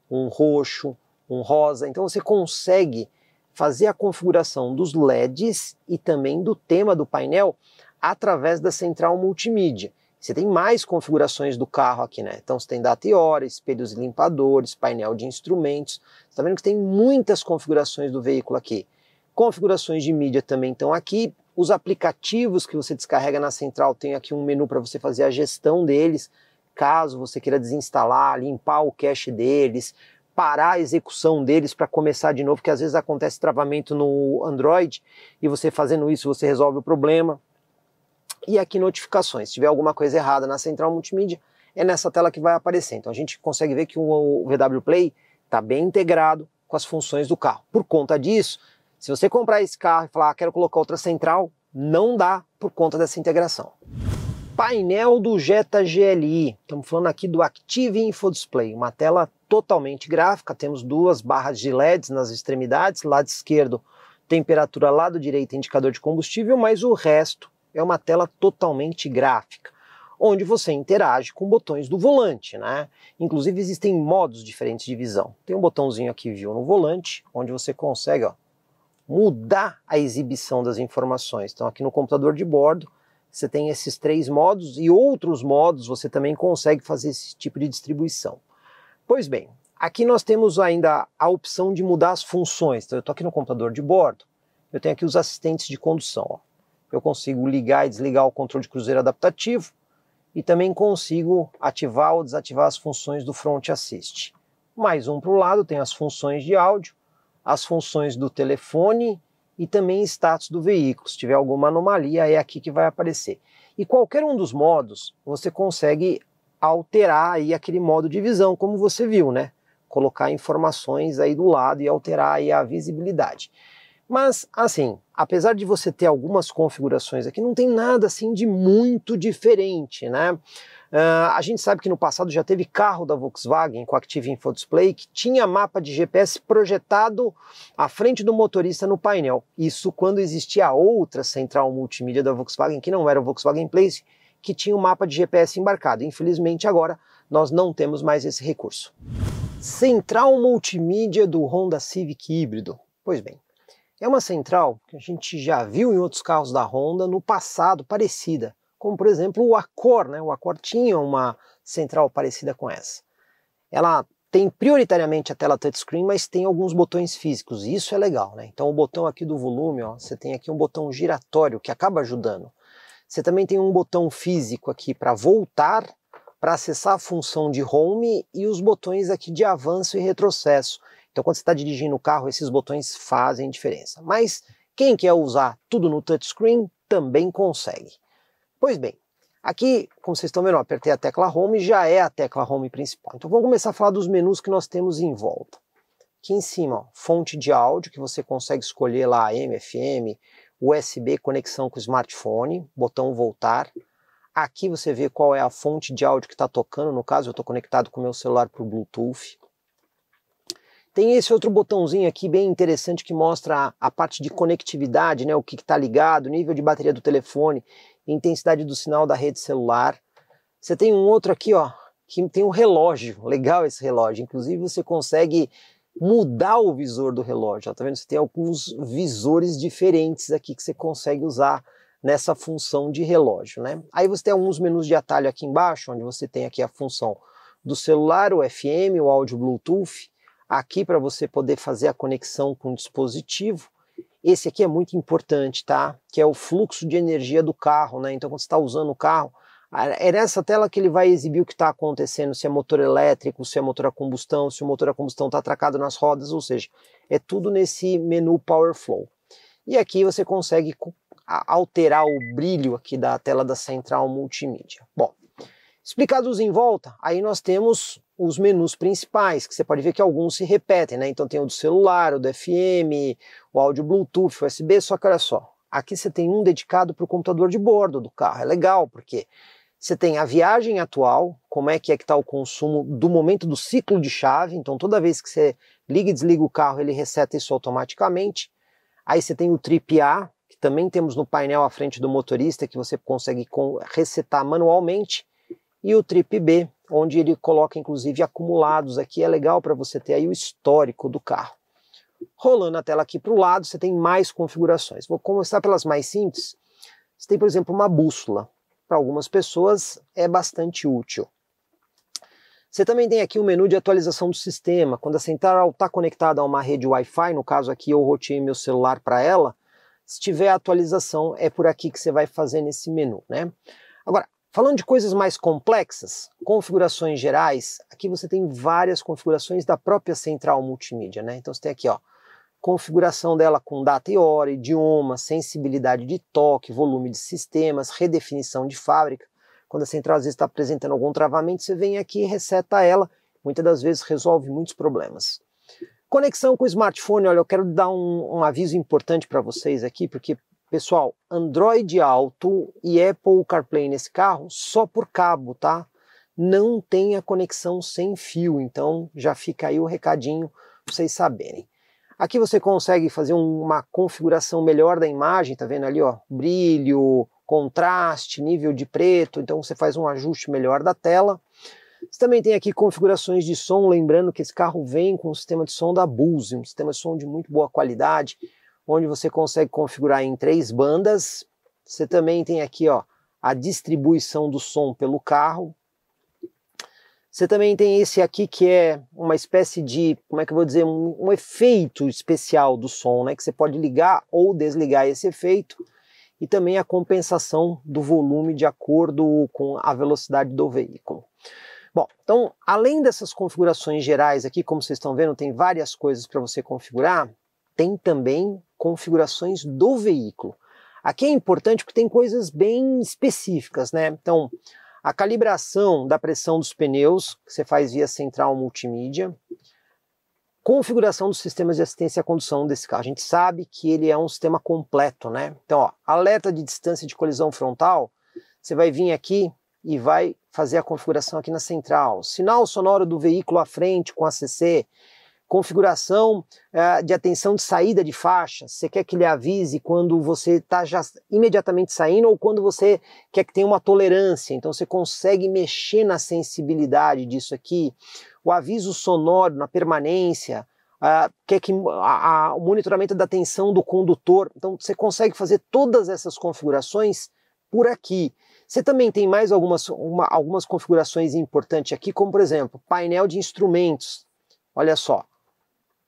um roxo, um rosa. Então você consegue fazer a configuração dos LEDs e também do tema do painel através da central multimídia. Você tem mais configurações do carro aqui, né? Então você tem data e hora, espelhos e limpadores, painel de instrumentos. Você está vendo que tem muitas configurações do veículo aqui. Configurações de mídia também estão aqui. Os aplicativos que você descarrega na central tem aqui um menu para você fazer a gestão deles, caso você queira desinstalar, limpar o cache deles, parar a execução deles para começar de novo, que às vezes acontece travamento no Android e você fazendo isso você resolve o problema e aqui notificações. Se tiver alguma coisa errada na central multimídia, é nessa tela que vai aparecer. Então a gente consegue ver que o VW Play está bem integrado com as funções do carro. Por conta disso, se você comprar esse carro e falar, ah, quero colocar outra central, não dá por conta dessa integração. Painel do Jetta GLI. Estamos falando aqui do Active Info Display, uma tela totalmente gráfica. Temos duas barras de LEDs nas extremidades, lado esquerdo temperatura, lado direito indicador de combustível, mas o resto é uma tela totalmente gráfica, onde você interage com botões do volante, né? Inclusive existem modos diferentes de visão. Tem um botãozinho aqui, viu, no volante, onde você consegue ó, mudar a exibição das informações. Então aqui no computador de bordo, você tem esses três modos e outros modos você também consegue fazer esse tipo de distribuição. Pois bem, aqui nós temos ainda a opção de mudar as funções. Então eu estou aqui no computador de bordo, eu tenho aqui os assistentes de condução. Ó eu consigo ligar e desligar o controle de cruzeiro adaptativo e também consigo ativar ou desativar as funções do Front Assist. Mais um para o lado, tem as funções de áudio, as funções do telefone e também status do veículo. Se tiver alguma anomalia, é aqui que vai aparecer. E qualquer um dos modos, você consegue alterar aí aquele modo de visão, como você viu, né? Colocar informações aí do lado e alterar aí a visibilidade. Mas, assim, apesar de você ter algumas configurações aqui, não tem nada assim de muito diferente, né? Uh, a gente sabe que no passado já teve carro da Volkswagen com Active Info Display que tinha mapa de GPS projetado à frente do motorista no painel. Isso quando existia outra central multimídia da Volkswagen, que não era o Volkswagen Place, que tinha o um mapa de GPS embarcado. Infelizmente agora nós não temos mais esse recurso. Central multimídia do Honda Civic híbrido. Pois bem, é uma central que a gente já viu em outros carros da Honda no passado parecida, como por exemplo o Accord, né? O Accord tinha uma central parecida com essa. Ela tem prioritariamente a tela touchscreen, mas tem alguns botões físicos, e isso é legal, né? Então o botão aqui do volume, ó, você tem aqui um botão giratório que acaba ajudando. Você também tem um botão físico aqui para voltar, para acessar a função de home e os botões aqui de avanço e retrocesso então quando você está dirigindo o carro, esses botões fazem diferença. Mas quem quer usar tudo no touchscreen também consegue. Pois bem, aqui, como vocês estão vendo, eu apertei a tecla Home, e já é a tecla Home principal. Então vamos começar a falar dos menus que nós temos em volta. Aqui em cima, ó, fonte de áudio, que você consegue escolher lá AM, FM, USB, conexão com o smartphone, botão voltar. Aqui você vê qual é a fonte de áudio que está tocando, no caso eu estou conectado com o meu celular para o Bluetooth. Tem esse outro botãozinho aqui bem interessante que mostra a, a parte de conectividade, né, o que está ligado, nível de bateria do telefone, intensidade do sinal da rede celular. Você tem um outro aqui, ó, que tem um relógio. Legal esse relógio. Inclusive você consegue mudar o visor do relógio. Ó, tá vendo? Você tem alguns visores diferentes aqui que você consegue usar nessa função de relógio, né? Aí você tem alguns menus de atalho aqui embaixo, onde você tem aqui a função do celular, o FM, o áudio Bluetooth, aqui para você poder fazer a conexão com o dispositivo. Esse aqui é muito importante, tá? Que é o fluxo de energia do carro, né? Então, quando você está usando o carro, é nessa tela que ele vai exibir o que está acontecendo, se é motor elétrico, se é motor a combustão, se o motor a combustão está atracado nas rodas, ou seja, é tudo nesse menu Power Flow. E aqui você consegue alterar o brilho aqui da tela da central multimídia. Bom, Explicados em volta, aí nós temos os menus principais, que você pode ver que alguns se repetem, né? Então tem o do celular, o do FM, o áudio Bluetooth, USB, só que olha só, aqui você tem um dedicado para o computador de bordo do carro. É legal, porque você tem a viagem atual, como é que é que está o consumo do momento do ciclo de chave, então toda vez que você liga e desliga o carro, ele reseta isso automaticamente. Aí você tem o trip A, que também temos no painel à frente do motorista, que você consegue resetar manualmente e o Trip B, onde ele coloca inclusive acumulados aqui, é legal para você ter aí o histórico do carro. Rolando a tela aqui para o lado, você tem mais configurações. Vou começar pelas mais simples. Você tem, por exemplo, uma bússola. Para algumas pessoas é bastante útil. Você também tem aqui o um menu de atualização do sistema. Quando a central está conectada a uma rede Wi-Fi, no caso aqui eu roteei meu celular para ela, se tiver atualização, é por aqui que você vai fazer nesse menu, né? Agora, Falando de coisas mais complexas, configurações gerais, aqui você tem várias configurações da própria central multimídia, né? Então você tem aqui, ó, configuração dela com data e hora, idioma, sensibilidade de toque, volume de sistemas, redefinição de fábrica. Quando a central às vezes está apresentando algum travamento, você vem aqui e reseta ela, muitas das vezes resolve muitos problemas. Conexão com o smartphone, olha, eu quero dar um, um aviso importante para vocês aqui, porque Pessoal, Android Auto e Apple CarPlay nesse carro só por cabo, tá? Não tem a conexão sem fio, então já fica aí o recadinho para vocês saberem. Aqui você consegue fazer uma configuração melhor da imagem, tá vendo ali, ó, brilho, contraste, nível de preto, então você faz um ajuste melhor da tela. Você também tem aqui configurações de som, lembrando que esse carro vem com um sistema de som da Bose, um sistema de som de muito boa qualidade, onde você consegue configurar em três bandas. Você também tem aqui ó, a distribuição do som pelo carro. Você também tem esse aqui que é uma espécie de, como é que eu vou dizer, um, um efeito especial do som, né? Que você pode ligar ou desligar esse efeito e também a compensação do volume de acordo com a velocidade do veículo. Bom, então, além dessas configurações gerais aqui, como vocês estão vendo, tem várias coisas para você configurar, tem também configurações do veículo. Aqui é importante porque tem coisas bem específicas, né? Então, a calibração da pressão dos pneus, que você faz via central multimídia, configuração dos sistemas de assistência à condução desse carro. A gente sabe que ele é um sistema completo, né? Então, ó, alerta de distância de colisão frontal, você vai vir aqui e vai fazer a configuração aqui na central. Sinal sonoro do veículo à frente com ACC, configuração eh, de atenção de saída de faixa, você quer que ele avise quando você está já imediatamente saindo ou quando você quer que tenha uma tolerância, então você consegue mexer na sensibilidade disso aqui, o aviso sonoro na permanência, uh, quer que a, a, o monitoramento da tensão do condutor, então você consegue fazer todas essas configurações por aqui. Você também tem mais algumas, uma, algumas configurações importantes aqui, como por exemplo, painel de instrumentos. Olha só,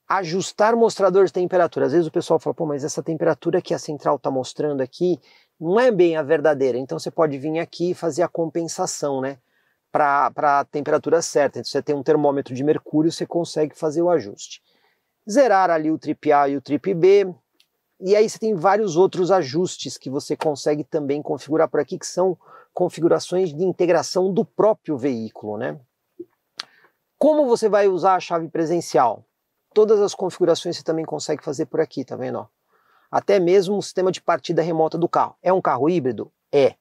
ajustar mostrador de temperatura. Às vezes o pessoal fala, pô, mas essa temperatura que a central está mostrando aqui não é bem a verdadeira. Então você pode vir aqui e fazer a compensação, né? Para a temperatura certa. Então você tem um termômetro de mercúrio, você consegue fazer o ajuste. Zerar ali o trip A e o trip B. E aí você tem vários outros ajustes que você consegue também configurar por aqui, que são configurações de integração do próprio veículo, né? Como você vai usar a chave presencial? todas as configurações você também consegue fazer por aqui, tá vendo? Ó? Até mesmo o sistema de partida remota do carro. É um carro híbrido? É.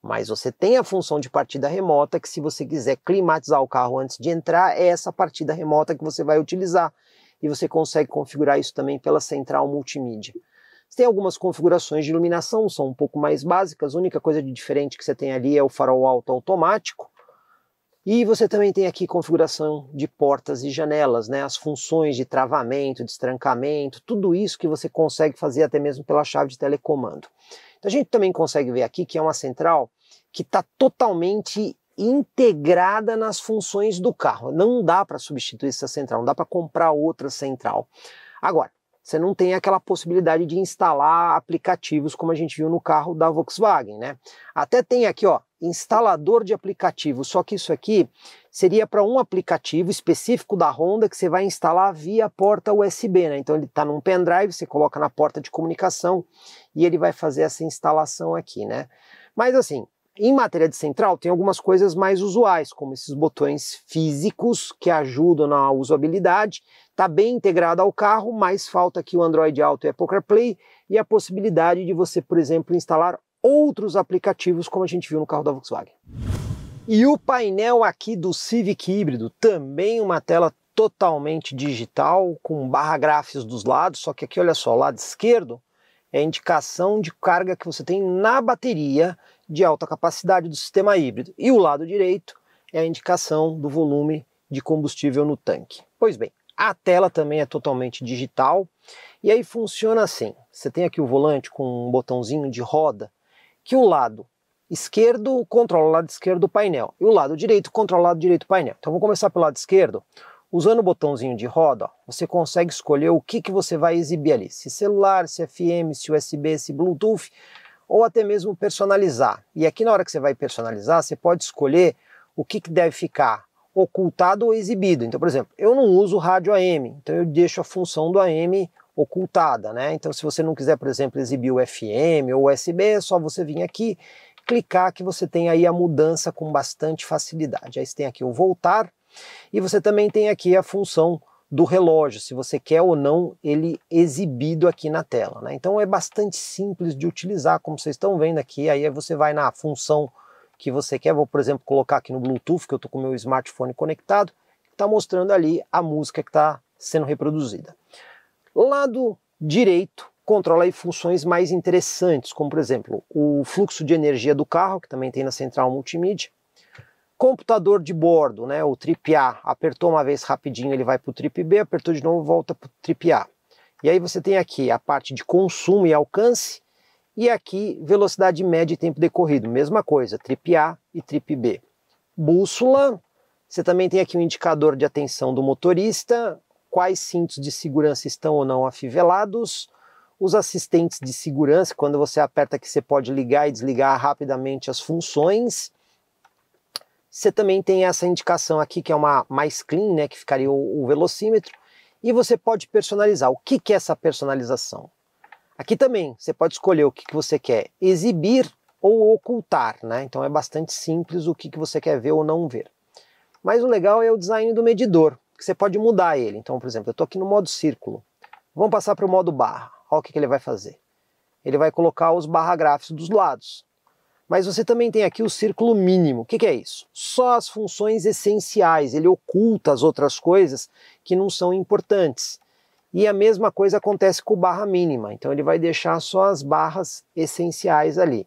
Mas você tem a função de partida remota que se você quiser climatizar o carro antes de entrar, é essa partida remota que você vai utilizar. E você consegue configurar isso também pela central multimídia. Você tem algumas configurações de iluminação, são um pouco mais básicas. A única coisa de diferente que você tem ali é o farol alto automático e você também tem aqui configuração de portas e janelas, né? as funções de travamento, destrancamento, tudo isso que você consegue fazer até mesmo pela chave de telecomando. Então a gente também consegue ver aqui que é uma central que está totalmente integrada nas funções do carro. Não dá para substituir essa central, não dá para comprar outra central. Agora, você não tem aquela possibilidade de instalar aplicativos como a gente viu no carro da Volkswagen, né? Até tem aqui, ó, instalador de aplicativos, só que isso aqui seria para um aplicativo específico da Honda que você vai instalar via porta USB, né? Então ele está num pendrive, você coloca na porta de comunicação e ele vai fazer essa instalação aqui, né? Mas assim, em matéria de central, tem algumas coisas mais usuais, como esses botões físicos que ajudam na usabilidade. Está bem integrado ao carro, mas falta aqui o Android Auto e a Poker e a possibilidade de você, por exemplo, instalar outros aplicativos, como a gente viu no carro da Volkswagen. E o painel aqui do Civic híbrido, também uma tela totalmente digital, com barra gráficos dos lados, só que aqui, olha só, lado esquerdo é a indicação de carga que você tem na bateria de alta capacidade do sistema híbrido. E o lado direito é a indicação do volume de combustível no tanque. Pois bem, a tela também é totalmente digital e aí funciona assim: você tem aqui o volante com um botãozinho de roda que o lado esquerdo controla o lado esquerdo do painel e o lado direito controla o lado direito do painel. Então vou começar pelo lado esquerdo. Usando o botãozinho de roda, ó, você consegue escolher o que, que você vai exibir ali: se celular, se FM, se USB, se Bluetooth ou até mesmo personalizar. E aqui na hora que você vai personalizar, você pode escolher o que, que deve ficar ocultado ou exibido. Então, por exemplo, eu não uso rádio AM, então eu deixo a função do AM ocultada, né? Então, se você não quiser, por exemplo, exibir o FM ou USB, é só você vir aqui, clicar que você tem aí a mudança com bastante facilidade. Aí você tem aqui o voltar e você também tem aqui a função do relógio, se você quer ou não ele exibido aqui na tela. Né? Então é bastante simples de utilizar, como vocês estão vendo aqui, aí você vai na função que você quer, vou por exemplo colocar aqui no Bluetooth, que eu estou com o meu smartphone conectado, está mostrando ali a música que está sendo reproduzida. Lado direito, controla aí funções mais interessantes, como por exemplo, o fluxo de energia do carro, que também tem na central multimídia, computador de bordo, né, o trip A, apertou uma vez rapidinho, ele vai para o trip B, apertou de novo, volta para o trip A. E aí você tem aqui a parte de consumo e alcance, e aqui velocidade média e tempo decorrido, mesma coisa, trip A e trip B. Bússola, você também tem aqui o um indicador de atenção do motorista, quais cintos de segurança estão ou não afivelados, os assistentes de segurança, quando você aperta que você pode ligar e desligar rapidamente as funções, você também tem essa indicação aqui, que é uma mais clean, né, que ficaria o, o velocímetro, e você pode personalizar. O que, que é essa personalização? Aqui também você pode escolher o que, que você quer exibir ou ocultar, né? Então é bastante simples o que, que você quer ver ou não ver. Mas o legal é o design do medidor, que você pode mudar ele. Então, por exemplo, eu estou aqui no modo círculo. Vamos passar para o modo barra. Olha o que, que ele vai fazer. Ele vai colocar os barra gráficos dos lados. Mas você também tem aqui o círculo mínimo. O que, que é isso? Só as funções essenciais, ele oculta as outras coisas que não são importantes. E a mesma coisa acontece com barra mínima, então ele vai deixar só as barras essenciais ali.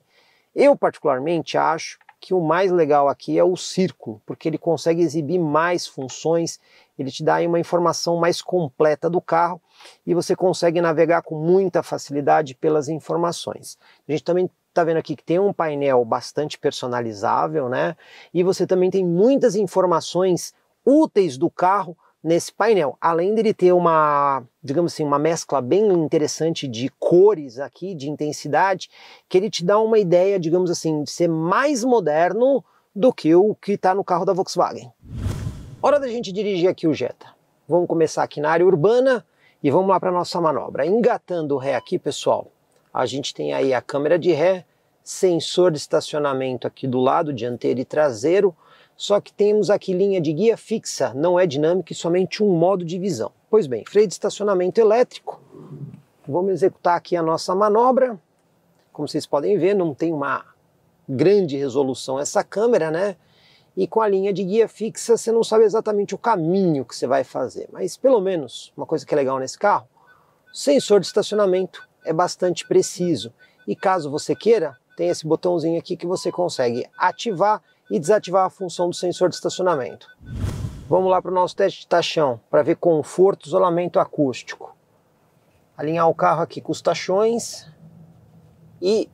Eu, particularmente, acho que o mais legal aqui é o círculo, porque ele consegue exibir mais funções, ele te dá uma informação mais completa do carro e você consegue navegar com muita facilidade pelas informações. A gente também está vendo aqui que tem um painel bastante personalizável, né? E você também tem muitas informações úteis do carro nesse painel. Além dele ter uma, digamos assim, uma mescla bem interessante de cores aqui, de intensidade, que ele te dá uma ideia, digamos assim, de ser mais moderno do que o que está no carro da Volkswagen. Hora da gente dirigir aqui o Jetta. Vamos começar aqui na área urbana e vamos lá para nossa manobra. Engatando o ré aqui, pessoal, a gente tem aí a câmera de ré, sensor de estacionamento aqui do lado dianteiro e traseiro, só que temos aqui linha de guia fixa, não é dinâmica e somente um modo de visão. Pois bem, freio de estacionamento elétrico, vamos executar aqui a nossa manobra. Como vocês podem ver, não tem uma grande resolução essa câmera, né? E com a linha de guia fixa, você não sabe exatamente o caminho que você vai fazer. Mas pelo menos, uma coisa que é legal nesse carro, sensor de estacionamento é bastante preciso. E caso você queira, tem esse botãozinho aqui que você consegue ativar e desativar a função do sensor de estacionamento. Vamos lá para o nosso teste de tachão, para ver conforto e isolamento acústico. Alinhar o carro aqui com os tachões e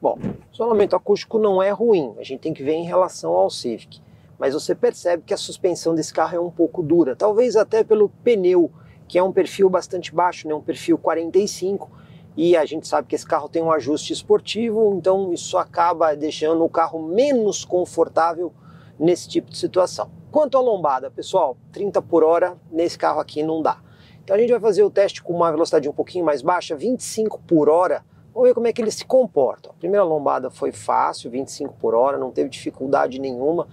Bom, isolamento acústico não é ruim, a gente tem que ver em relação ao Civic mas você percebe que a suspensão desse carro é um pouco dura, talvez até pelo pneu, que é um perfil bastante baixo, né, um perfil 45, e a gente sabe que esse carro tem um ajuste esportivo, então isso acaba deixando o carro menos confortável nesse tipo de situação. Quanto à lombada, pessoal, 30 por hora nesse carro aqui não dá. Então a gente vai fazer o teste com uma velocidade um pouquinho mais baixa, 25 por hora. Vamos ver como é que ele se comporta. A primeira lombada foi fácil, 25 por hora, não teve dificuldade nenhuma.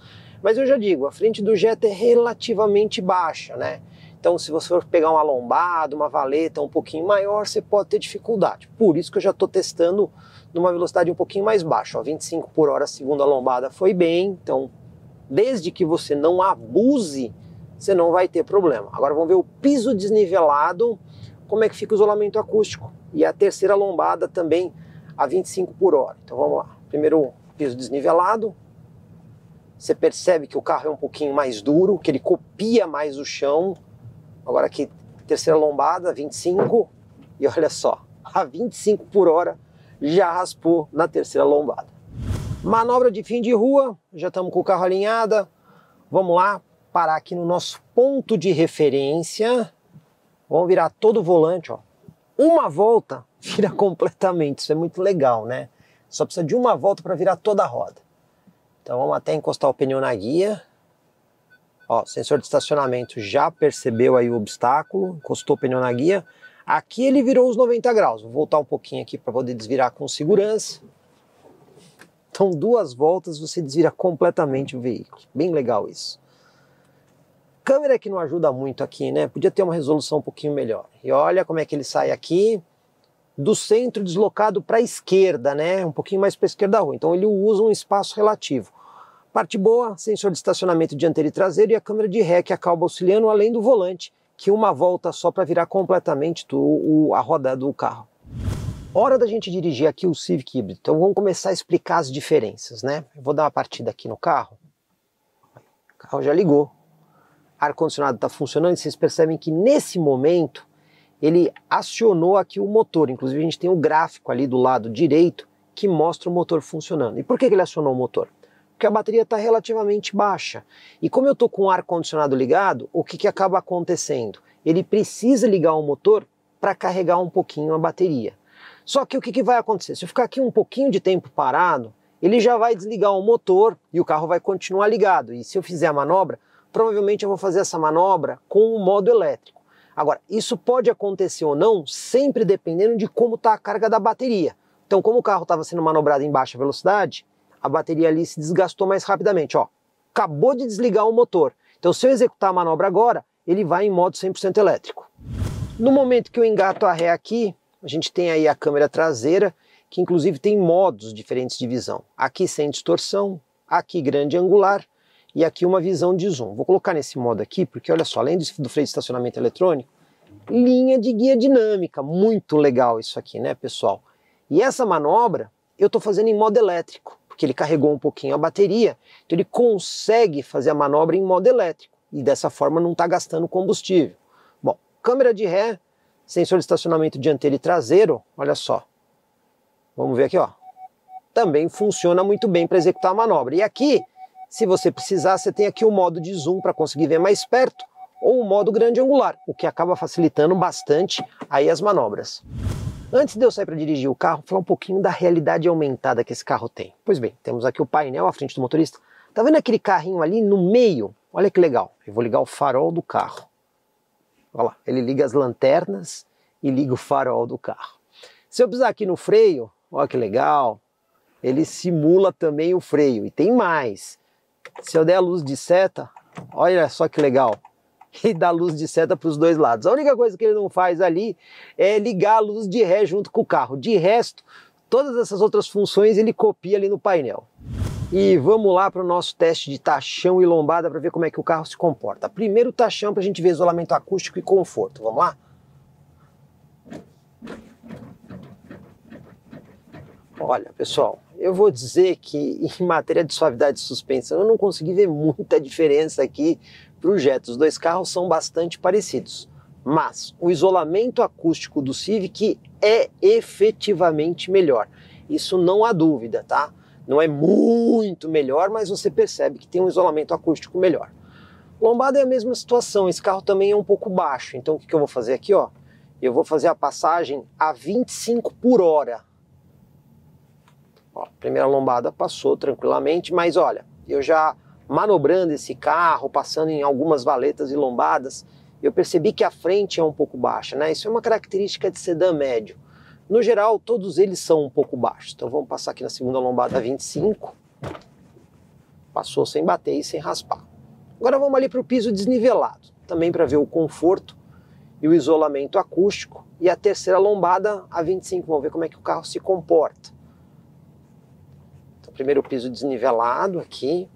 Mas eu já digo, a frente do Jetta é relativamente baixa, né? Então, se você for pegar uma lombada, uma valeta um pouquinho maior, você pode ter dificuldade. Por isso que eu já estou testando numa velocidade um pouquinho mais baixa. Ó, 25 por hora, segundo a lombada, foi bem. Então, desde que você não abuse, você não vai ter problema. Agora, vamos ver o piso desnivelado, como é que fica o isolamento acústico. E a terceira lombada também a 25 por hora. Então, vamos lá. Primeiro piso desnivelado, você percebe que o carro é um pouquinho mais duro, que ele copia mais o chão. Agora aqui, terceira lombada, 25. E olha só, a 25 por hora já raspou na terceira lombada. Manobra de fim de rua, já estamos com o carro alinhada. Vamos lá, parar aqui no nosso ponto de referência. Vamos virar todo o volante, ó. Uma volta vira completamente, isso é muito legal, né? Só precisa de uma volta para virar toda a roda. Então vamos até encostar o pneu na guia. Ó, sensor de estacionamento já percebeu aí o obstáculo, encostou o pneu na guia. Aqui ele virou os 90 graus. Vou voltar um pouquinho aqui para poder desvirar com segurança. Então duas voltas você desvira completamente o veículo. Bem legal isso. Câmera que não ajuda muito aqui, né? Podia ter uma resolução um pouquinho melhor. E olha como é que ele sai aqui do centro deslocado para a esquerda, né? Um pouquinho mais para a esquerda da rua. Então ele usa um espaço relativo. Parte boa, sensor de estacionamento dianteiro e traseiro e a câmera de ré que acaba auxiliando, além do volante, que uma volta só para virar completamente tu, o, a roda do carro. Hora da gente dirigir aqui o Civic híbrido. Então vamos começar a explicar as diferenças, né? Eu vou dar uma partida aqui no carro. O carro já ligou. Ar-condicionado está funcionando. Vocês percebem que nesse momento ele acionou aqui o motor. Inclusive a gente tem o um gráfico ali do lado direito que mostra o motor funcionando. E por que ele acionou o motor? porque a bateria está relativamente baixa. E como eu estou com o ar-condicionado ligado, o que, que acaba acontecendo? Ele precisa ligar o motor para carregar um pouquinho a bateria. Só que o que, que vai acontecer? Se eu ficar aqui um pouquinho de tempo parado, ele já vai desligar o motor e o carro vai continuar ligado. E se eu fizer a manobra, provavelmente eu vou fazer essa manobra com o modo elétrico. Agora, isso pode acontecer ou não, sempre dependendo de como está a carga da bateria. Então, como o carro estava sendo manobrado em baixa velocidade, a bateria ali se desgastou mais rapidamente. Ó, acabou de desligar o motor. Então, se eu executar a manobra agora, ele vai em modo 100% elétrico. No momento que eu engato a ré aqui, a gente tem aí a câmera traseira, que inclusive tem modos diferentes de visão. Aqui sem distorção, aqui grande angular e aqui uma visão de zoom. Vou colocar nesse modo aqui, porque olha só, além do freio de estacionamento eletrônico, linha de guia dinâmica, muito legal isso aqui, né pessoal? E essa manobra eu estou fazendo em modo elétrico porque ele carregou um pouquinho a bateria, então ele consegue fazer a manobra em modo elétrico e dessa forma não está gastando combustível. Bom, câmera de ré, sensor de estacionamento dianteiro e traseiro, olha só. Vamos ver aqui, ó. Também funciona muito bem para executar a manobra. E aqui, se você precisar, você tem aqui o modo de zoom para conseguir ver mais perto ou o modo grande angular, o que acaba facilitando bastante aí as manobras. Antes de eu sair para dirigir o carro, falar um pouquinho da realidade aumentada que esse carro tem. Pois bem, temos aqui o painel à frente do motorista. Tá vendo aquele carrinho ali no meio? Olha que legal. Eu vou ligar o farol do carro. Olha lá, ele liga as lanternas e liga o farol do carro. Se eu pisar aqui no freio, olha que legal, ele simula também o freio. E tem mais. Se eu der a luz de seta, olha só que legal e dar luz de seta para os dois lados. A única coisa que ele não faz ali é ligar a luz de ré junto com o carro. De resto, todas essas outras funções ele copia ali no painel. E vamos lá para o nosso teste de tachão e lombada para ver como é que o carro se comporta. Primeiro tachão para a gente ver isolamento acústico e conforto. Vamos lá? Olha, pessoal, eu vou dizer que em matéria de suavidade de suspensão eu não consegui ver muita diferença aqui no os dois carros são bastante parecidos, mas o isolamento acústico do Civic é efetivamente melhor. Isso não há dúvida, tá? Não é muito melhor, mas você percebe que tem um isolamento acústico melhor. Lombada é a mesma situação, esse carro também é um pouco baixo, então o que eu vou fazer aqui, ó? Eu vou fazer a passagem a 25 por hora. Ó, primeira lombada passou tranquilamente, mas olha, eu já manobrando esse carro, passando em algumas valetas e lombadas, eu percebi que a frente é um pouco baixa, né? Isso é uma característica de sedã médio. No geral, todos eles são um pouco baixos. Então vamos passar aqui na segunda lombada 25. Passou sem bater e sem raspar. Agora vamos ali para o piso desnivelado, também para ver o conforto e o isolamento acústico. E a terceira lombada a 25, vamos ver como é que o carro se comporta. Então, primeiro o piso desnivelado aqui,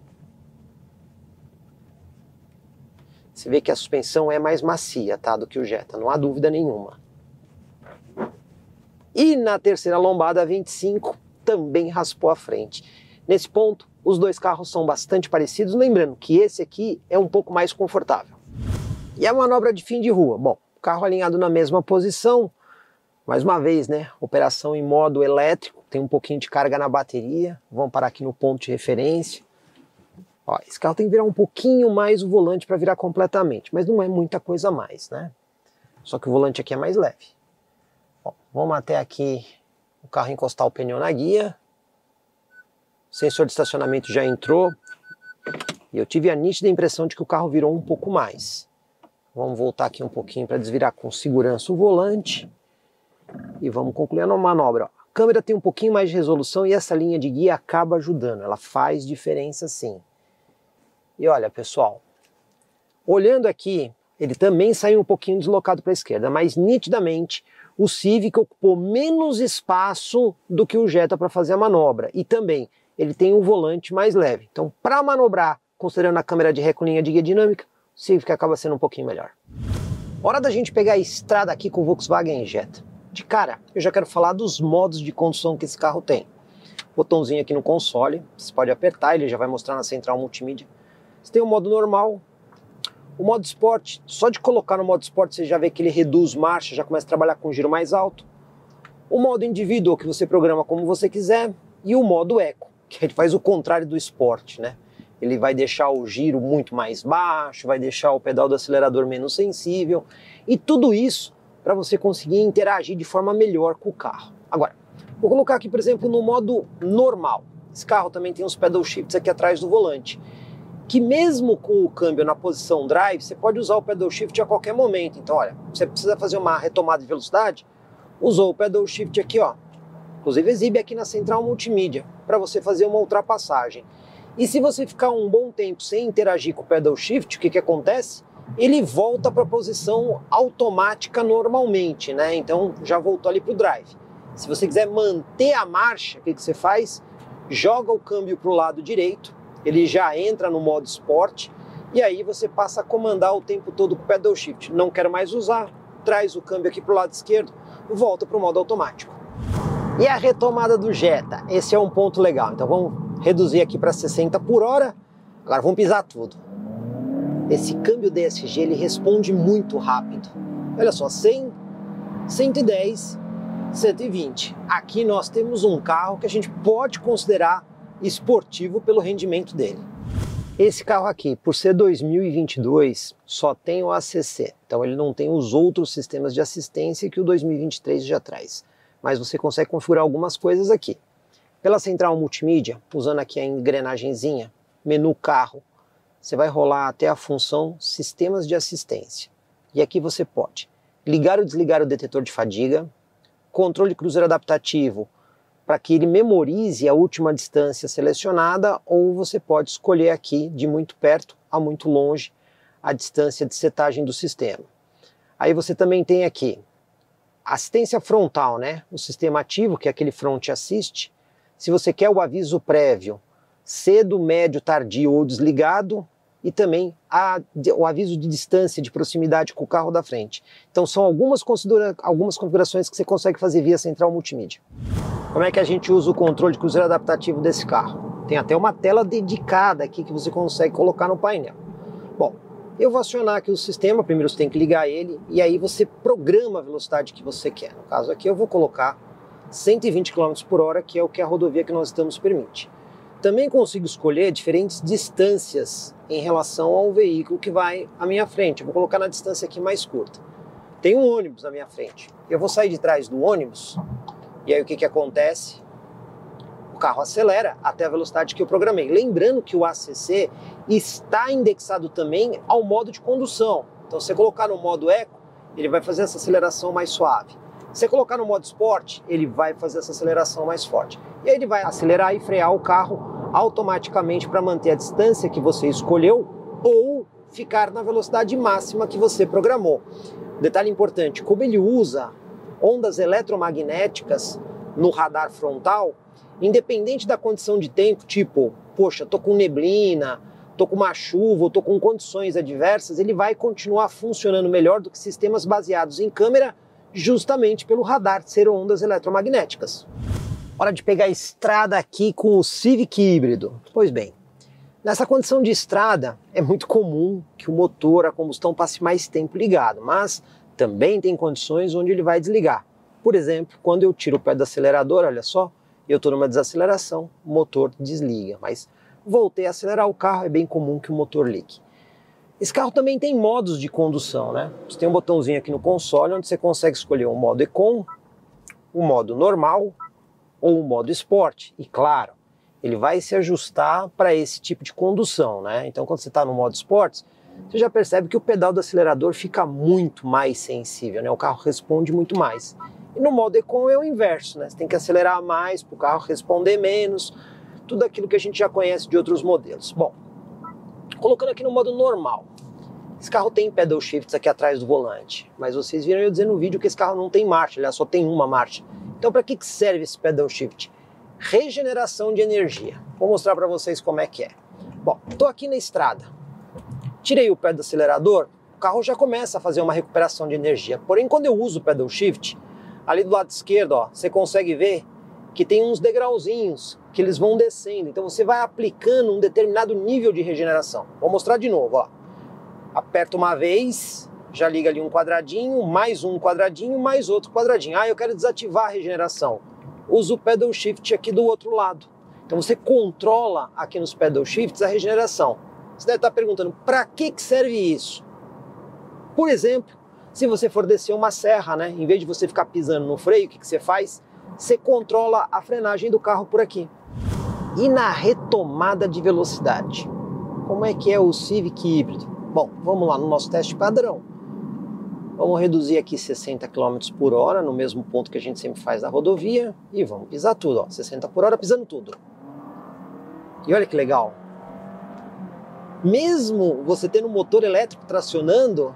Você vê que a suspensão é mais macia tá, do que o Jetta, não há dúvida nenhuma. E na terceira lombada, a 25 também raspou a frente. Nesse ponto, os dois carros são bastante parecidos, lembrando que esse aqui é um pouco mais confortável. E a é manobra de fim de rua? Bom, carro alinhado na mesma posição, mais uma vez, né? Operação em modo elétrico, tem um pouquinho de carga na bateria, vamos parar aqui no ponto de referência. Ó, esse carro tem que virar um pouquinho mais o volante para virar completamente, mas não é muita coisa a mais, né? Só que o volante aqui é mais leve. Ó, vamos até aqui o carro encostar o pneu na guia. O sensor de estacionamento já entrou. E eu tive a nítida impressão de que o carro virou um pouco mais. Vamos voltar aqui um pouquinho para desvirar com segurança o volante. E vamos concluir a manobra. A câmera tem um pouquinho mais de resolução e essa linha de guia acaba ajudando. Ela faz diferença sim. E olha, pessoal, olhando aqui, ele também saiu um pouquinho deslocado para a esquerda, mas nitidamente o Civic ocupou menos espaço do que o Jetta para fazer a manobra. E também ele tem um volante mais leve. Então, para manobrar, considerando a câmera de ré de guia dinâmica, o Civic acaba sendo um pouquinho melhor. Hora da gente pegar a estrada aqui com o Volkswagen Jetta. De cara, eu já quero falar dos modos de condução que esse carro tem. Botãozinho aqui no console, você pode apertar, ele já vai mostrar na central multimídia você tem o modo normal, o modo esporte, só de colocar no modo esporte você já vê que ele reduz marcha, já começa a trabalhar com um giro mais alto. O modo individual que você programa como você quiser, e o modo eco, que ele faz o contrário do esporte, né? Ele vai deixar o giro muito mais baixo, vai deixar o pedal do acelerador menos sensível, e tudo isso para você conseguir interagir de forma melhor com o carro. Agora, vou colocar aqui, por exemplo, no modo normal. Esse carro também tem os pedal shifts aqui atrás do volante que mesmo com o câmbio na posição drive, você pode usar o pedal shift a qualquer momento. Então, olha, você precisa fazer uma retomada de velocidade, usou o pedal shift aqui, ó. Inclusive exibe aqui na central multimídia para você fazer uma ultrapassagem. E se você ficar um bom tempo sem interagir com o pedal shift, o que, que acontece? Ele volta para a posição automática normalmente, né? Então já voltou ali para o drive. Se você quiser manter a marcha, o que, que você faz? Joga o câmbio para o lado direito, ele já entra no modo esporte e aí você passa a comandar o tempo todo com o pedal shift. Não quero mais usar, traz o câmbio aqui para o lado esquerdo, volta para o modo automático. E a retomada do Jetta, esse é um ponto legal. Então vamos reduzir aqui para 60 por hora, agora vamos pisar tudo. Esse câmbio DSG ele responde muito rápido. Olha só, 100, 110, 120. Aqui nós temos um carro que a gente pode considerar esportivo pelo rendimento dele. Esse carro aqui, por ser 2022, só tem o ACC, então ele não tem os outros sistemas de assistência que o 2023 já traz. Mas você consegue configurar algumas coisas aqui. Pela central multimídia, usando aqui a engrenagemzinha, menu carro, você vai rolar até a função sistemas de assistência. E aqui você pode ligar ou desligar o detetor de fadiga, controle cruzeiro adaptativo, para que ele memorize a última distância selecionada, ou você pode escolher aqui de muito perto a muito longe a distância de setagem do sistema. Aí você também tem aqui assistência frontal, né? O sistema ativo, que é aquele front assist. Se você quer o aviso prévio cedo, médio, tardio ou desligado, e também a, o aviso de distância, de proximidade com o carro da frente. Então são algumas, considera algumas configurações que você consegue fazer via central multimídia. Como é que a gente usa o controle de cruzeiro adaptativo desse carro? Tem até uma tela dedicada aqui que você consegue colocar no painel. Bom, eu vou acionar aqui o sistema, primeiro você tem que ligar ele e aí você programa a velocidade que você quer. No caso aqui eu vou colocar 120 km por hora, que é o que a rodovia que nós estamos permite. Também consigo escolher diferentes distâncias em relação ao veículo que vai à minha frente. Eu vou colocar na distância aqui mais curta. Tem um ônibus na minha frente. Eu vou sair de trás do ônibus e aí o que, que acontece? O carro acelera até a velocidade que eu programei. Lembrando que o ACC está indexado também ao modo de condução. Então, se você colocar no modo eco, ele vai fazer essa aceleração mais suave. Você colocar no modo esporte, ele vai fazer essa aceleração mais forte. E aí ele vai acelerar e frear o carro automaticamente para manter a distância que você escolheu ou ficar na velocidade máxima que você programou. Detalhe importante, como ele usa ondas eletromagnéticas no radar frontal, independente da condição de tempo, tipo, poxa, tô com neblina, tô com uma chuva, tô com condições adversas, ele vai continuar funcionando melhor do que sistemas baseados em câmera justamente pelo radar ser ondas eletromagnéticas. Hora de pegar a estrada aqui com o Civic híbrido. Pois bem, nessa condição de estrada é muito comum que o motor a combustão passe mais tempo ligado, mas também tem condições onde ele vai desligar. Por exemplo, quando eu tiro o pé do acelerador, olha só, eu estou numa desaceleração, o motor desliga, mas voltei a acelerar o carro, é bem comum que o motor ligue. Esse carro também tem modos de condução, né? Você tem um botãozinho aqui no console onde você consegue escolher o um modo Econ, o um modo normal ou o um modo esporte. E claro, ele vai se ajustar para esse tipo de condução, né? Então, quando você está no modo esporte, você já percebe que o pedal do acelerador fica muito mais sensível, né? O carro responde muito mais. E no modo Econ é o inverso, né? Você tem que acelerar mais para o carro responder menos, tudo aquilo que a gente já conhece de outros modelos. Bom, colocando aqui no modo normal. Esse carro tem pedal shifts aqui atrás do volante, mas vocês viram eu dizer no vídeo que esse carro não tem marcha, ele só tem uma marcha. Então, para que serve esse pedal shift? Regeneração de energia. Vou mostrar para vocês como é que é. Bom, estou aqui na estrada. Tirei o pé do acelerador, o carro já começa a fazer uma recuperação de energia. Porém, quando eu uso o pedal shift, ali do lado esquerdo, ó, você consegue ver que tem uns degrauzinhos que eles vão descendo. Então você vai aplicando um determinado nível de regeneração. Vou mostrar de novo, ó. Aperta uma vez, já liga ali um quadradinho, mais um quadradinho, mais outro quadradinho. Ah, eu quero desativar a regeneração. Usa o pedal shift aqui do outro lado. Então você controla aqui nos pedal shifts a regeneração. Você deve estar perguntando, para que, que serve isso? Por exemplo, se você for descer uma serra, né? Em vez de você ficar pisando no freio, o que, que você faz? Você controla a frenagem do carro por aqui. E na retomada de velocidade? Como é que é o Civic híbrido? Bom, vamos lá no nosso teste padrão. Vamos reduzir aqui 60 km por hora, no mesmo ponto que a gente sempre faz na rodovia, e vamos pisar tudo, ó, 60 por hora pisando tudo. E olha que legal. Mesmo você tendo um motor elétrico tracionando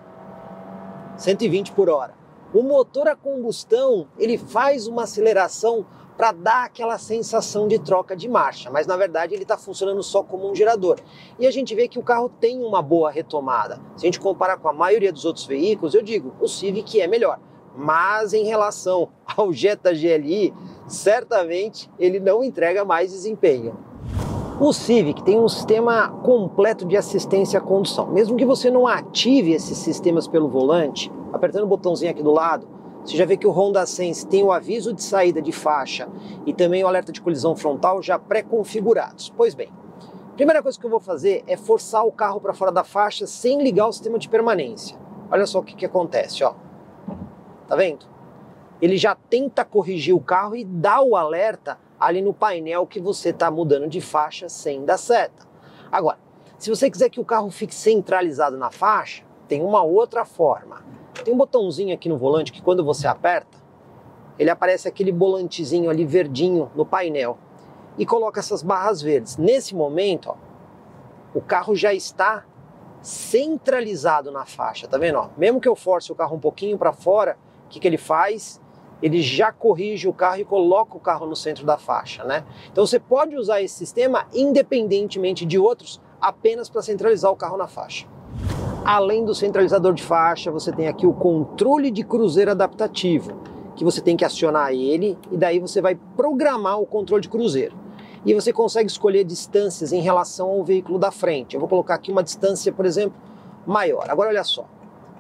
120 por hora, o motor a combustão ele faz uma aceleração para dar aquela sensação de troca de marcha, mas na verdade ele está funcionando só como um gerador. E a gente vê que o carro tem uma boa retomada. Se a gente comparar com a maioria dos outros veículos, eu digo, o Civic é melhor. Mas em relação ao Jetta GLI, certamente ele não entrega mais desempenho. O Civic tem um sistema completo de assistência à condução. Mesmo que você não ative esses sistemas pelo volante, apertando o botãozinho aqui do lado, você já vê que o Honda Sense tem o aviso de saída de faixa e também o alerta de colisão frontal já pré-configurados. Pois bem, a primeira coisa que eu vou fazer é forçar o carro para fora da faixa sem ligar o sistema de permanência. Olha só o que, que acontece, ó. Tá vendo? Ele já tenta corrigir o carro e dá o alerta ali no painel que você está mudando de faixa sem dar seta. Agora, se você quiser que o carro fique centralizado na faixa, tem uma outra forma tem um botãozinho aqui no volante que quando você aperta, ele aparece aquele volantezinho ali verdinho no painel e coloca essas barras verdes. Nesse momento, ó, o carro já está centralizado na faixa, tá vendo? Ó, mesmo que eu force o carro um pouquinho para fora, o que, que ele faz? Ele já corrige o carro e coloca o carro no centro da faixa, né? Então você pode usar esse sistema independentemente de outros, apenas para centralizar o carro na faixa. Além do centralizador de faixa, você tem aqui o controle de cruzeiro adaptativo, que você tem que acionar ele e daí você vai programar o controle de cruzeiro. E você consegue escolher distâncias em relação ao veículo da frente. Eu vou colocar aqui uma distância, por exemplo, maior. Agora olha só.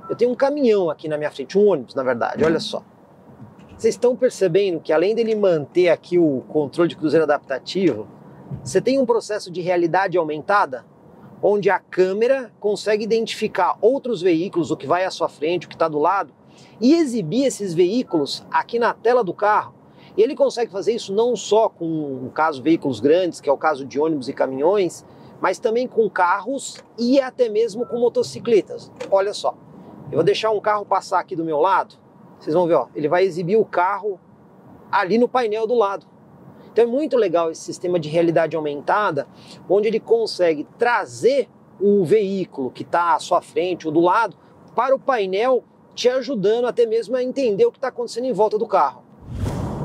Eu tenho um caminhão aqui na minha frente, um ônibus, na verdade. Olha só. Vocês estão percebendo que além dele manter aqui o controle de cruzeiro adaptativo, você tem um processo de realidade aumentada? onde a câmera consegue identificar outros veículos, o que vai à sua frente, o que está do lado, e exibir esses veículos aqui na tela do carro. E ele consegue fazer isso não só com, no caso, veículos grandes, que é o caso de ônibus e caminhões, mas também com carros e até mesmo com motocicletas. Olha só, eu vou deixar um carro passar aqui do meu lado, vocês vão ver, ó, ele vai exibir o carro ali no painel do lado. Então é muito legal esse sistema de realidade aumentada, onde ele consegue trazer o veículo que está à sua frente ou do lado para o painel, te ajudando até mesmo a entender o que está acontecendo em volta do carro.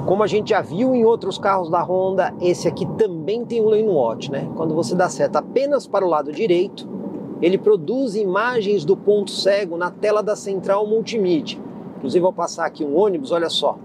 Como a gente já viu em outros carros da Honda, esse aqui também tem o lane watch, né? Quando você dá seta apenas para o lado direito, ele produz imagens do ponto cego na tela da central multimídia. Inclusive, vou passar aqui um ônibus, olha só.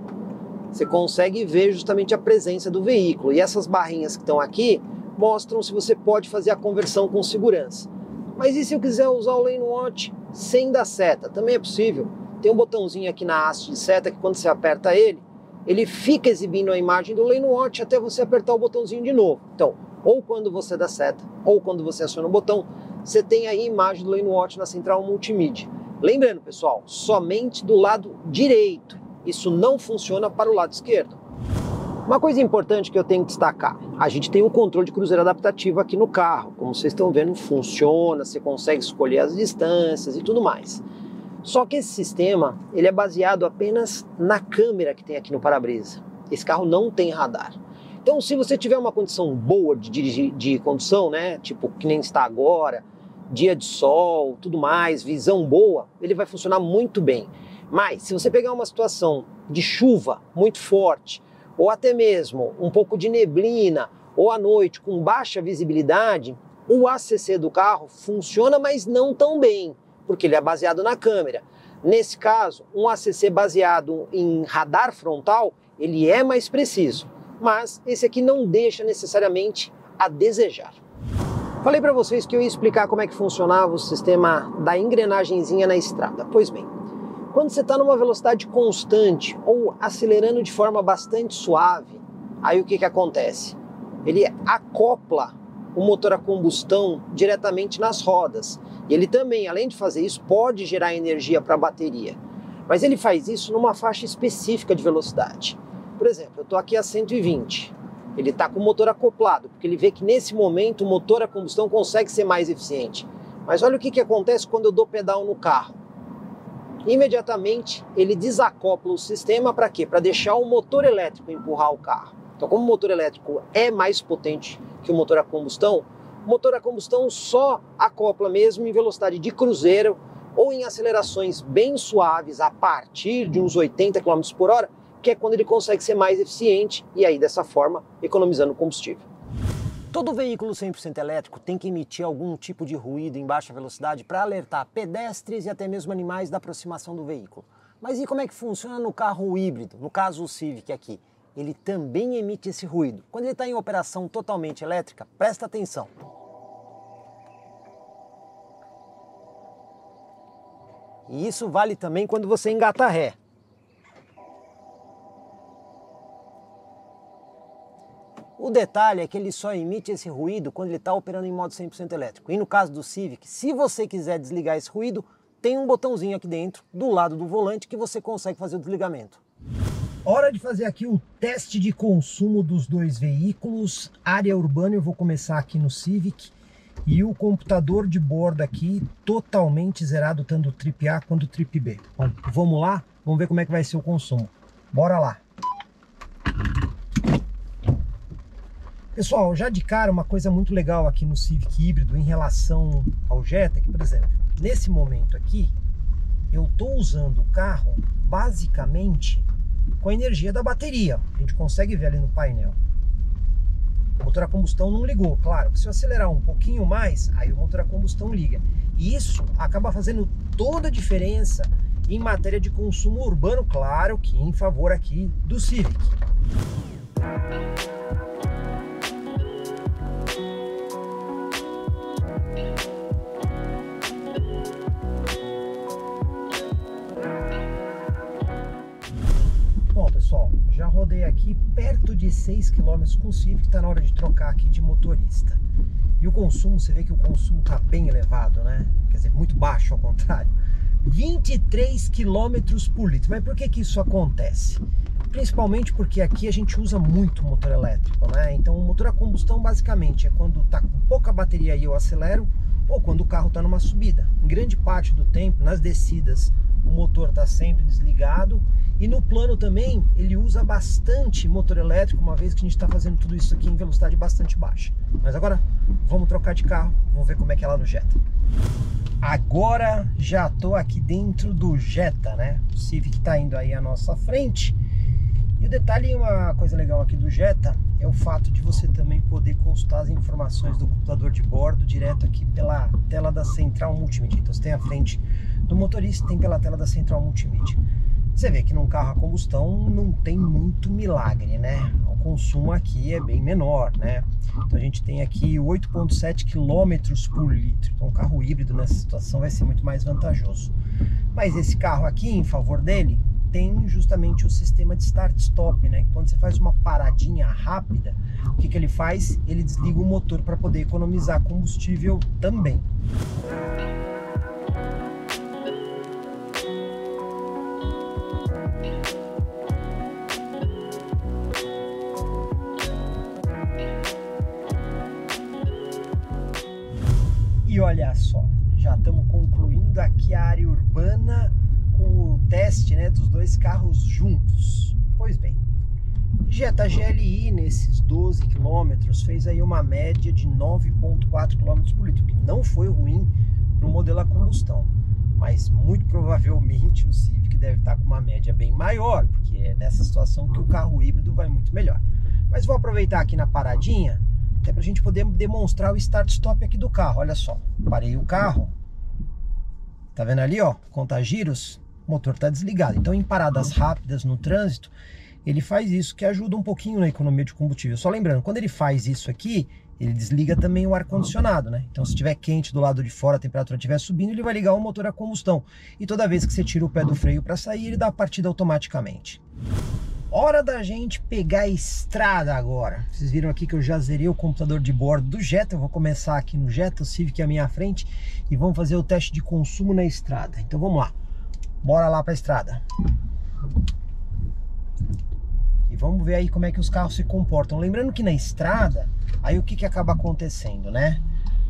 Você consegue ver justamente a presença do veículo. E essas barrinhas que estão aqui mostram se você pode fazer a conversão com segurança. Mas e se eu quiser usar o Lane Watch sem dar seta? Também é possível. Tem um botãozinho aqui na haste de seta que quando você aperta ele, ele fica exibindo a imagem do Lane Watch até você apertar o botãozinho de novo. Então, ou quando você dá seta, ou quando você aciona o botão, você tem aí a imagem do Lane Watch na central multimídia. Lembrando, pessoal, somente do lado direito. Isso não funciona para o lado esquerdo. Uma coisa importante que eu tenho que destacar: a gente tem um controle de cruzeiro adaptativo aqui no carro. Como vocês estão vendo, funciona, você consegue escolher as distâncias e tudo mais. Só que esse sistema ele é baseado apenas na câmera que tem aqui no para-brisa. Esse carro não tem radar. Então, se você tiver uma condição boa de, de condução, né, tipo que nem está agora, dia de sol, tudo mais, visão boa, ele vai funcionar muito bem. Mas se você pegar uma situação de chuva muito forte, ou até mesmo um pouco de neblina, ou à noite com baixa visibilidade, o ACC do carro funciona, mas não tão bem, porque ele é baseado na câmera. Nesse caso, um ACC baseado em radar frontal, ele é mais preciso, mas esse aqui não deixa necessariamente a desejar. Falei para vocês que eu ia explicar como é que funcionava o sistema da engrenagemzinha na estrada. Pois bem, quando você está numa velocidade constante ou acelerando de forma bastante suave, aí o que, que acontece? Ele acopla o motor a combustão diretamente nas rodas. E ele também, além de fazer isso, pode gerar energia para a bateria. Mas ele faz isso numa faixa específica de velocidade. Por exemplo, eu estou aqui a 120. Ele está com o motor acoplado, porque ele vê que nesse momento o motor a combustão consegue ser mais eficiente. Mas olha o que, que acontece quando eu dou pedal no carro imediatamente ele desacopla o sistema para quê? Para deixar o motor elétrico empurrar o carro. Então, como o motor elétrico é mais potente que o motor a combustão, o motor a combustão só acopla mesmo em velocidade de cruzeiro ou em acelerações bem suaves a partir de uns 80 km por hora, que é quando ele consegue ser mais eficiente e aí dessa forma economizando combustível. Todo veículo 100% elétrico tem que emitir algum tipo de ruído em baixa velocidade para alertar pedestres e até mesmo animais da aproximação do veículo. Mas e como é que funciona no carro híbrido, no caso o Civic aqui? Ele também emite esse ruído. Quando ele está em operação totalmente elétrica, presta atenção. E isso vale também quando você engata ré. O detalhe é que ele só emite esse ruído quando ele está operando em modo 100% elétrico. E no caso do Civic, se você quiser desligar esse ruído, tem um botãozinho aqui dentro, do lado do volante, que você consegue fazer o desligamento. Hora de fazer aqui o teste de consumo dos dois veículos. Área urbana, eu vou começar aqui no Civic. E o computador de bordo aqui totalmente zerado, tanto o trip A quanto o trip B. Bom, vamos lá? Vamos ver como é que vai ser o consumo. Bora lá! Pessoal, já de cara uma coisa muito legal aqui no Civic híbrido em relação ao Jetta, é que por exemplo, nesse momento aqui, eu estou usando o carro basicamente com a energia da bateria. A gente consegue ver ali no painel. O motor a combustão não ligou, claro. Se eu acelerar um pouquinho mais, aí o motor a combustão liga. E isso acaba fazendo toda a diferença em matéria de consumo urbano, claro que em favor aqui do Civic. Já rodei aqui perto de 6 km com o Civic, está na hora de trocar aqui de motorista. E o consumo, você vê que o consumo está bem elevado, né? Quer dizer, muito baixo ao contrário. 23 km por litro. Mas por que, que isso acontece? Principalmente porque aqui a gente usa muito motor elétrico, né? Então o motor a combustão basicamente é quando está com pouca bateria e eu acelero ou quando o carro está numa subida. Em grande parte do tempo, nas descidas o motor está sempre desligado. E no plano também, ele usa bastante motor elétrico, uma vez que a gente está fazendo tudo isso aqui em velocidade bastante baixa. Mas agora, vamos trocar de carro, vamos ver como é que é lá no Jetta. Agora já estou aqui dentro do Jetta, né? O Civic está indo aí à nossa frente. E o detalhe, uma coisa legal aqui do Jetta, é o fato de você também poder consultar as informações do computador de bordo direto aqui pela tela da central multimídia. Então você tem a frente do motorista tem pela tela da central multimídia. Você vê que num carro a combustão não tem muito milagre, né? O consumo aqui é bem menor, né? Então a gente tem aqui 8,7 km por litro. Então um carro híbrido nessa situação vai ser muito mais vantajoso. Mas esse carro aqui, em favor dele, tem justamente o sistema de start-stop, né? Quando você faz uma paradinha rápida, o que, que ele faz? Ele desliga o motor para poder economizar combustível também. Música E olha só, já estamos concluindo aqui a área urbana com o teste né, dos dois carros juntos. Pois bem, Jetta GLI nesses 12 quilômetros fez aí uma média de 9.4 km por litro, que não foi ruim para o modelo a combustão. Mas muito provavelmente o Civic deve estar tá com uma média bem maior, porque é nessa situação que o carro híbrido vai muito melhor. Mas vou aproveitar aqui na paradinha até para a gente poder demonstrar o start-stop aqui do carro. Olha só, parei o carro. Tá vendo ali, ó? Conta giros, o motor está desligado. Então, em paradas rápidas no trânsito, ele faz isso, que ajuda um pouquinho na economia de combustível. Só lembrando, quando ele faz isso aqui, ele desliga também o ar-condicionado, né? Então, se estiver quente do lado de fora, a temperatura estiver subindo, ele vai ligar o motor a combustão. E toda vez que você tira o pé do freio para sair, ele dá a partida automaticamente. Hora da gente pegar a estrada agora. Vocês viram aqui que eu já zerei o computador de bordo do Jetta. Eu vou começar aqui no Jetta, o Civic à minha frente. E vamos fazer o teste de consumo na estrada. Então vamos lá. Bora lá para a estrada. E vamos ver aí como é que os carros se comportam. Lembrando que na estrada, aí o que, que acaba acontecendo, né?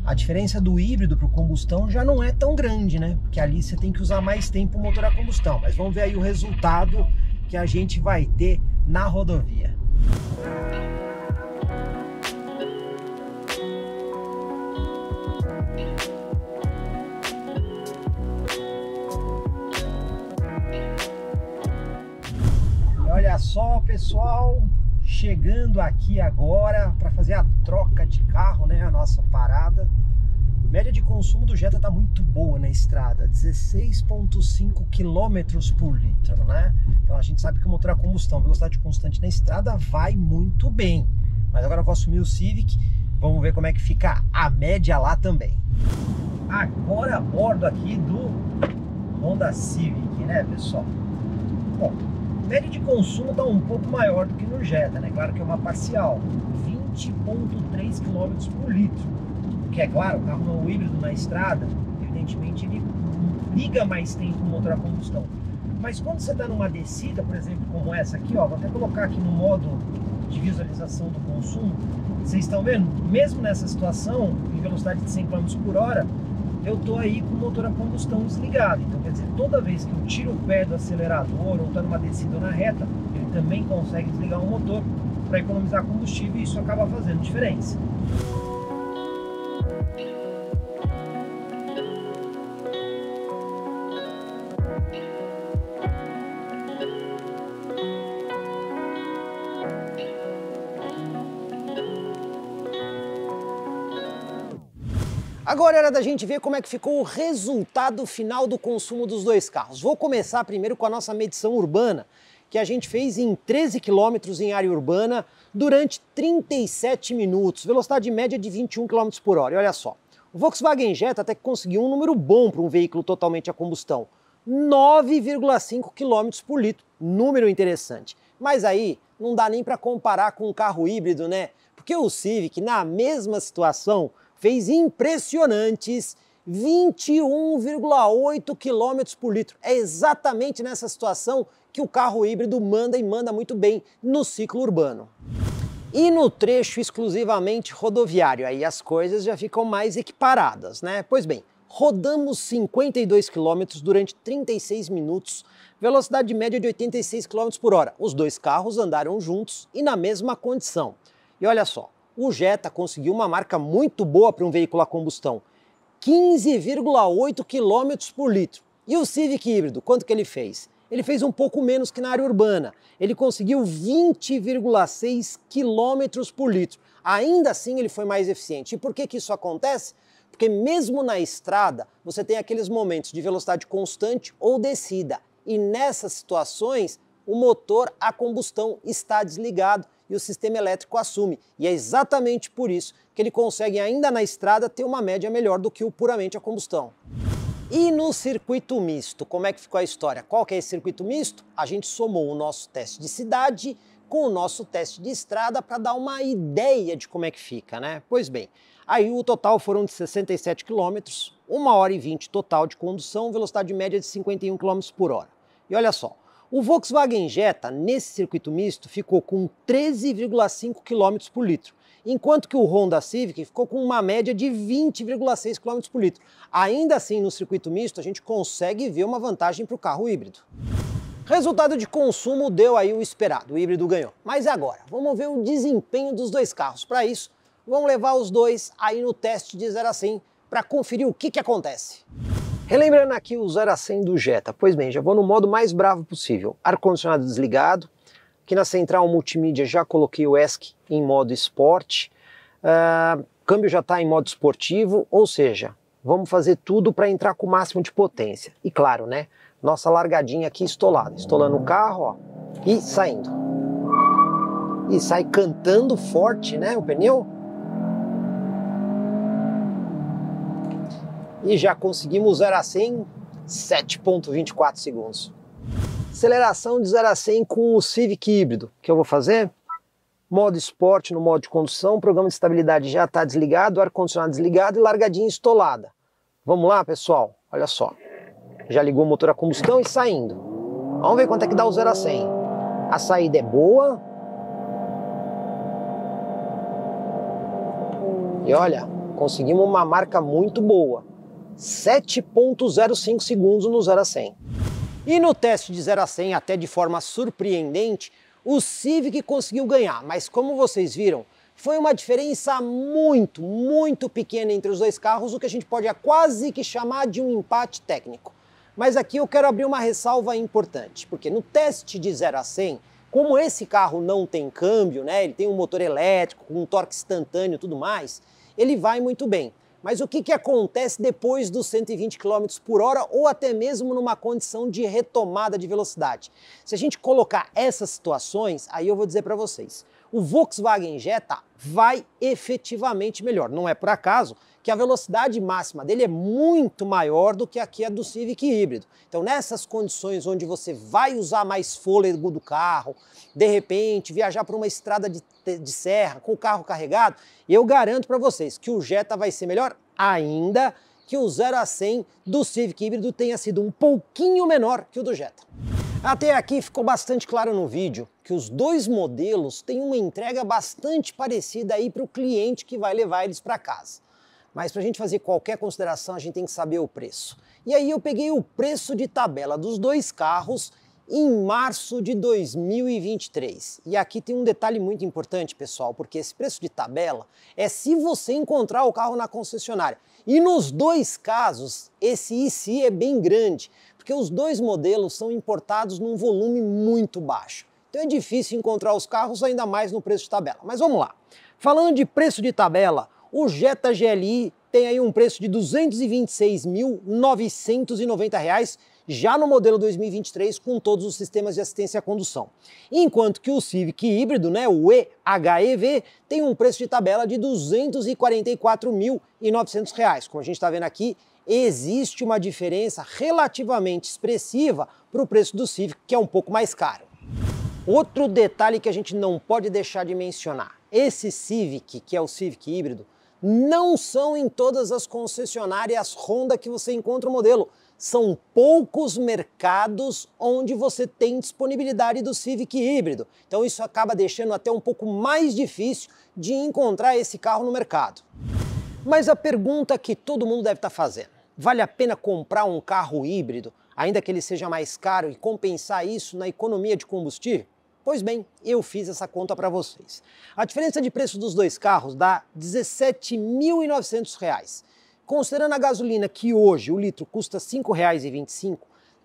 a diferença do híbrido para o combustão já não é tão grande, né? Porque ali você tem que usar mais tempo o motor a combustão. Mas vamos ver aí o resultado que a gente vai ter na rodovia. E olha só, pessoal, chegando aqui agora para fazer a troca de carro, né, a nossa parada média de consumo do Jetta está muito boa na estrada, 16,5 km por litro, né? Então a gente sabe que o motor é a combustão, velocidade constante na estrada, vai muito bem. Mas agora eu vou assumir o Civic, vamos ver como é que fica a média lá também. Agora a bordo aqui do Honda Civic, né pessoal? Bom, média de consumo está um pouco maior do que no Jetta, né? Claro que é uma parcial, 20,3 km por litro que é claro, o carro é híbrido na estrada, evidentemente ele liga mais tempo o motor a combustão. Mas quando você está numa descida, por exemplo, como essa aqui, ó, vou até colocar aqui no modo de visualização do consumo, vocês estão vendo? Mesmo nessa situação, em velocidade de 100 km por hora, eu estou aí com o motor a combustão desligado. Então, quer dizer, toda vez que eu tiro o pé do acelerador ou estou tá numa descida ou na reta, ele também consegue desligar o motor para economizar combustível e isso acaba fazendo diferença. Agora era é da gente ver como é que ficou o resultado final do consumo dos dois carros. Vou começar primeiro com a nossa medição urbana, que a gente fez em 13 quilômetros em área urbana durante 37 minutos, velocidade média de 21 km por hora. E olha só, o Volkswagen Jetta até que conseguiu um número bom para um veículo totalmente a combustão, 9,5 km por litro, número interessante. Mas aí não dá nem para comparar com um carro híbrido, né? Porque o Civic, na mesma situação, fez impressionantes 21,8 km por litro. É exatamente nessa situação que o carro híbrido manda e manda muito bem no ciclo urbano. E no trecho exclusivamente rodoviário, aí as coisas já ficam mais equiparadas, né? Pois bem, rodamos 52 km durante 36 minutos, velocidade média de 86 km por hora. Os dois carros andaram juntos e na mesma condição. E olha só, o Jetta conseguiu uma marca muito boa para um veículo a combustão, 15,8 km por litro. E o Civic híbrido, quanto que ele fez? Ele fez um pouco menos que na área urbana, ele conseguiu 20,6 km por litro. Ainda assim ele foi mais eficiente. E por que, que isso acontece? Porque mesmo na estrada, você tem aqueles momentos de velocidade constante ou descida. E nessas situações, o motor a combustão está desligado e o sistema elétrico assume. E é exatamente por isso que ele consegue, ainda na estrada, ter uma média melhor do que o puramente a combustão. E no circuito misto, como é que ficou a história? Qual que é esse circuito misto? A gente somou o nosso teste de cidade com o nosso teste de estrada para dar uma ideia de como é que fica, né? Pois bem, aí o total foram de 67 km, 1 hora e 20 total de condução, velocidade média de 51 km por hora. E olha só, o Volkswagen Jetta, nesse circuito misto, ficou com 13,5 km por litro, enquanto que o Honda Civic ficou com uma média de 20,6 km por litro. Ainda assim, no circuito misto, a gente consegue ver uma vantagem para o carro híbrido. Resultado de consumo deu aí o esperado, o híbrido ganhou. Mas agora, vamos ver o desempenho dos dois carros. Para isso, vamos levar os dois aí no teste de 0 a 100 para conferir o que, que acontece. Relembrando aqui o 0 a 100 do Jetta, pois bem, já vou no modo mais bravo possível. Ar-condicionado desligado, aqui na central multimídia já coloquei o ESC em modo esporte, uh, câmbio já está em modo esportivo, ou seja, vamos fazer tudo para entrar com o máximo de potência. E claro, né, nossa largadinha aqui estolada, estolando o carro ó, e saindo. E sai cantando forte né, o pneu, e já conseguimos 0 a 100 7.24 segundos. Aceleração de 0 a 100 com o Civic híbrido, O que eu vou fazer? Modo esporte no modo de condução, programa de estabilidade já está desligado, ar-condicionado desligado e largadinha estolada. Vamos lá, pessoal? Olha só. Já ligou o motor a combustão e saindo. Vamos ver quanto é que dá o 0 a 100. A saída é boa. E olha, conseguimos uma marca muito boa. 7.05 segundos no 0 a 100. E no teste de 0 a 100, até de forma surpreendente, o Civic conseguiu ganhar, mas como vocês viram, foi uma diferença muito, muito pequena entre os dois carros, o que a gente pode quase que chamar de um empate técnico. Mas aqui eu quero abrir uma ressalva importante, porque no teste de 0 a 100, como esse carro não tem câmbio, né, ele tem um motor elétrico, com um torque instantâneo e tudo mais, ele vai muito bem. Mas o que, que acontece depois dos 120 km por hora ou até mesmo numa condição de retomada de velocidade? Se a gente colocar essas situações, aí eu vou dizer para vocês, o Volkswagen Jetta vai efetivamente melhor. Não é por acaso que a velocidade máxima dele é muito maior do que a é do Civic híbrido. Então, nessas condições onde você vai usar mais fôlego do carro, de repente viajar por uma estrada de, de serra com o carro carregado, eu garanto para vocês que o Jetta vai ser melhor ainda que o 0 a 100 do Civic híbrido tenha sido um pouquinho menor que o do Jetta. Até aqui ficou bastante claro no vídeo que os dois modelos têm uma entrega bastante parecida aí para o cliente que vai levar eles para casa. Mas para a gente fazer qualquer consideração, a gente tem que saber o preço. E aí eu peguei o preço de tabela dos dois carros em março de 2023. E aqui tem um detalhe muito importante, pessoal, porque esse preço de tabela é se você encontrar o carro na concessionária. E nos dois casos, esse IC é bem grande, porque os dois modelos são importados num volume muito baixo. Então é difícil encontrar os carros ainda mais no preço de tabela. Mas vamos lá. Falando de preço de tabela, o Jetta GLI tem aí um preço de R$ 226.990 já no modelo 2023 com todos os sistemas de assistência à condução. Enquanto que o Civic híbrido, né, o EHEV, tem um preço de tabela de R$ 244.900, como a gente está vendo aqui, existe uma diferença relativamente expressiva para o preço do Civic, que é um pouco mais caro. Outro detalhe que a gente não pode deixar de mencionar: esse Civic, que é o Civic híbrido, não são em todas as concessionárias Honda que você encontra o modelo. São poucos mercados onde você tem disponibilidade do Civic híbrido. Então isso acaba deixando até um pouco mais difícil de encontrar esse carro no mercado. Mas a pergunta que todo mundo deve estar tá fazendo: vale a pena comprar um carro híbrido, ainda que ele seja mais caro, e compensar isso na economia de combustível? Pois bem, eu fiz essa conta para vocês. A diferença de preço dos dois carros dá R$ 17.900. Considerando a gasolina que hoje o litro custa R$ 5,25,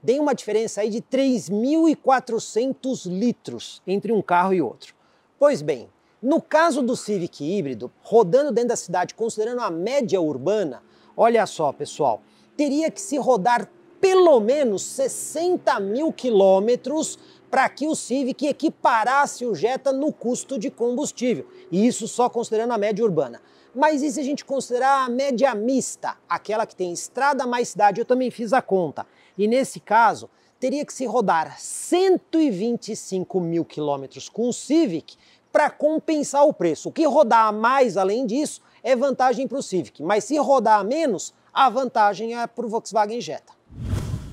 tem uma diferença aí de 3.400 litros entre um carro e outro. Pois bem, no caso do Civic híbrido, rodando dentro da cidade, considerando a média urbana, olha só, pessoal, teria que se rodar pelo menos 60 mil quilômetros para que o Civic equiparasse o Jetta no custo de combustível, e isso só considerando a média urbana. Mas e se a gente considerar a média mista, aquela que tem estrada mais cidade? Eu também fiz a conta. E nesse caso, teria que se rodar 125 mil quilômetros com o Civic para compensar o preço. O que rodar a mais além disso é vantagem para o Civic, mas se rodar a menos, a vantagem é para o Volkswagen Jetta.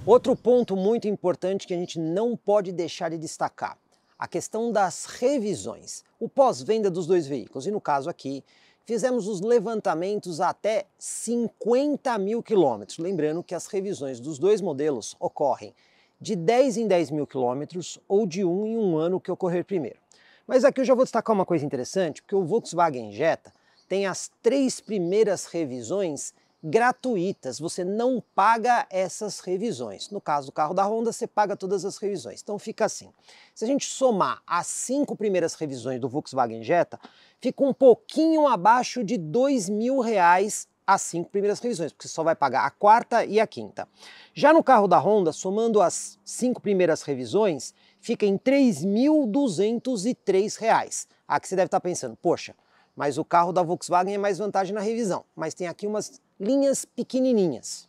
Outro ponto muito importante que a gente não pode deixar de destacar, a questão das revisões, o pós-venda dos dois veículos. E no caso aqui, fizemos os levantamentos até 50 mil quilômetros. Lembrando que as revisões dos dois modelos ocorrem de 10 em 10 mil quilômetros ou de um em um ano que ocorrer primeiro. Mas aqui eu já vou destacar uma coisa interessante, porque o Volkswagen Jetta tem as três primeiras revisões gratuitas, você não paga essas revisões. No caso do carro da Honda, você paga todas as revisões. Então fica assim. Se a gente somar as cinco primeiras revisões do Volkswagen Jetta, fica um pouquinho abaixo de dois mil reais as cinco primeiras revisões, porque você só vai pagar a quarta e a quinta. Já no carro da Honda, somando as cinco primeiras revisões, fica em R$ 3.203. Aqui você deve estar pensando, poxa, mas o carro da Volkswagen é mais vantagem na revisão. Mas tem aqui umas linhas pequenininhas.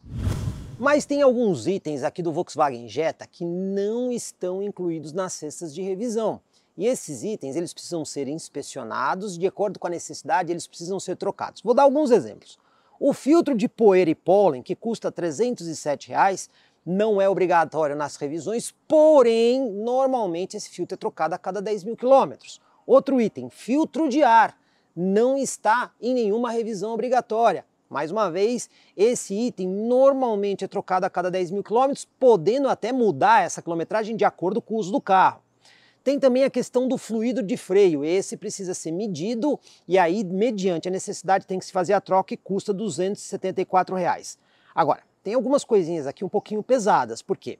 Mas tem alguns itens aqui do Volkswagen Jetta que não estão incluídos nas cestas de revisão. E esses itens eles precisam ser inspecionados, de acordo com a necessidade, eles precisam ser trocados. Vou dar alguns exemplos. O filtro de poeira e pólen, que custa R$ 307,00, reais, não é obrigatório nas revisões, porém, normalmente esse filtro é trocado a cada 10 mil quilômetros. Outro item, filtro de ar, não está em nenhuma revisão obrigatória, mais uma vez, esse item normalmente é trocado a cada 10 mil quilômetros, podendo até mudar essa quilometragem de acordo com o uso do carro. Tem também a questão do fluido de freio, esse precisa ser medido e aí, mediante a necessidade, tem que se fazer a troca e custa R$ 274. Reais. Agora, tem algumas coisinhas aqui um pouquinho pesadas, por quê?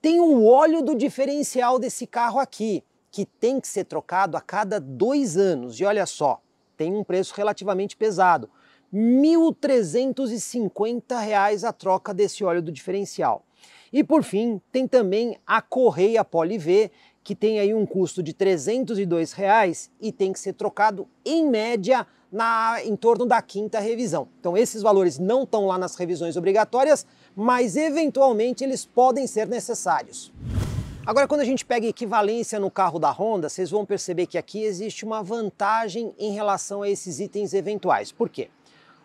Tem o óleo do diferencial desse carro aqui, que tem que ser trocado a cada dois anos, e olha só, tem um preço relativamente pesado, 1.350 reais a troca desse óleo do diferencial. E por fim, tem também a correia V, que tem aí um custo de 302 reais e tem que ser trocado em média na, em torno da quinta revisão. Então esses valores não estão lá nas revisões obrigatórias, mas eventualmente eles podem ser necessários. Agora, quando a gente pega equivalência no carro da Honda, vocês vão perceber que aqui existe uma vantagem em relação a esses itens eventuais. Por quê?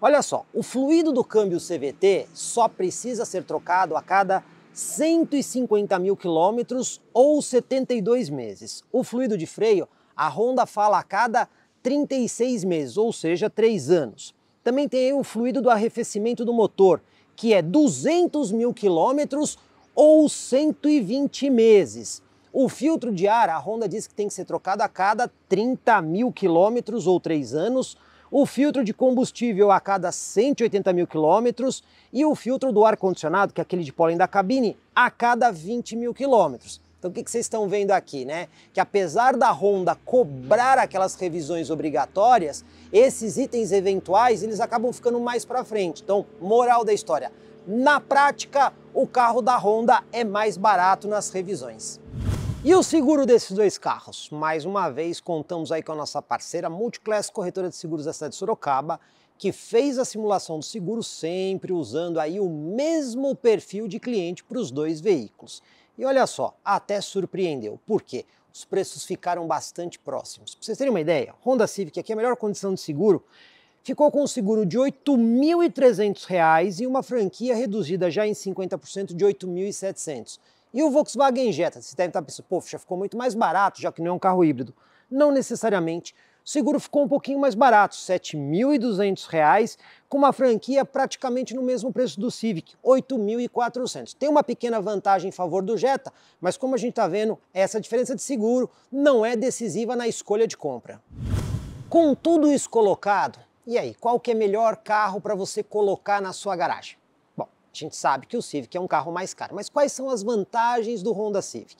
Olha só, o fluido do câmbio CVT só precisa ser trocado a cada 150 mil quilômetros ou 72 meses. O fluido de freio, a Honda fala a cada 36 meses, ou seja, 3 anos. Também tem o fluido do arrefecimento do motor, que é 200 mil quilômetros ou 120 meses. O filtro de ar, a Honda diz que tem que ser trocado a cada 30 mil quilômetros ou 3 anos, o filtro de combustível a cada 180 mil quilômetros e o filtro do ar-condicionado, que é aquele de pólen da cabine, a cada 20 mil quilômetros. Então o que, que vocês estão vendo aqui, né? Que apesar da Honda cobrar aquelas revisões obrigatórias, esses itens eventuais eles acabam ficando mais para frente. Então, moral da história, na prática, o carro da Honda é mais barato nas revisões. E o seguro desses dois carros? Mais uma vez, contamos aí com a nossa parceira Multiclass Corretora de Seguros da cidade de Sorocaba, que fez a simulação do seguro sempre usando aí o mesmo perfil de cliente para os dois veículos. E olha só, até surpreendeu. Por quê? Os preços ficaram bastante próximos. Para vocês terem uma ideia, Honda Civic, aqui é a melhor condição de seguro, ficou com um seguro de R$ 8.300 e uma franquia reduzida já em 50% de R$ 8.700. E o Volkswagen Jetta? Você deve estar pensando, poxa, ficou muito mais barato, já que não é um carro híbrido. Não necessariamente. O seguro ficou um pouquinho mais barato, R$ 7.200, com uma franquia praticamente no mesmo preço do Civic, R$ 8.400. Tem uma pequena vantagem em favor do Jetta, mas como a gente está vendo, essa diferença de seguro não é decisiva na escolha de compra. Com tudo isso colocado, e aí, qual que é melhor carro para você colocar na sua garagem? A gente sabe que o Civic é um carro mais caro, mas quais são as vantagens do Honda Civic?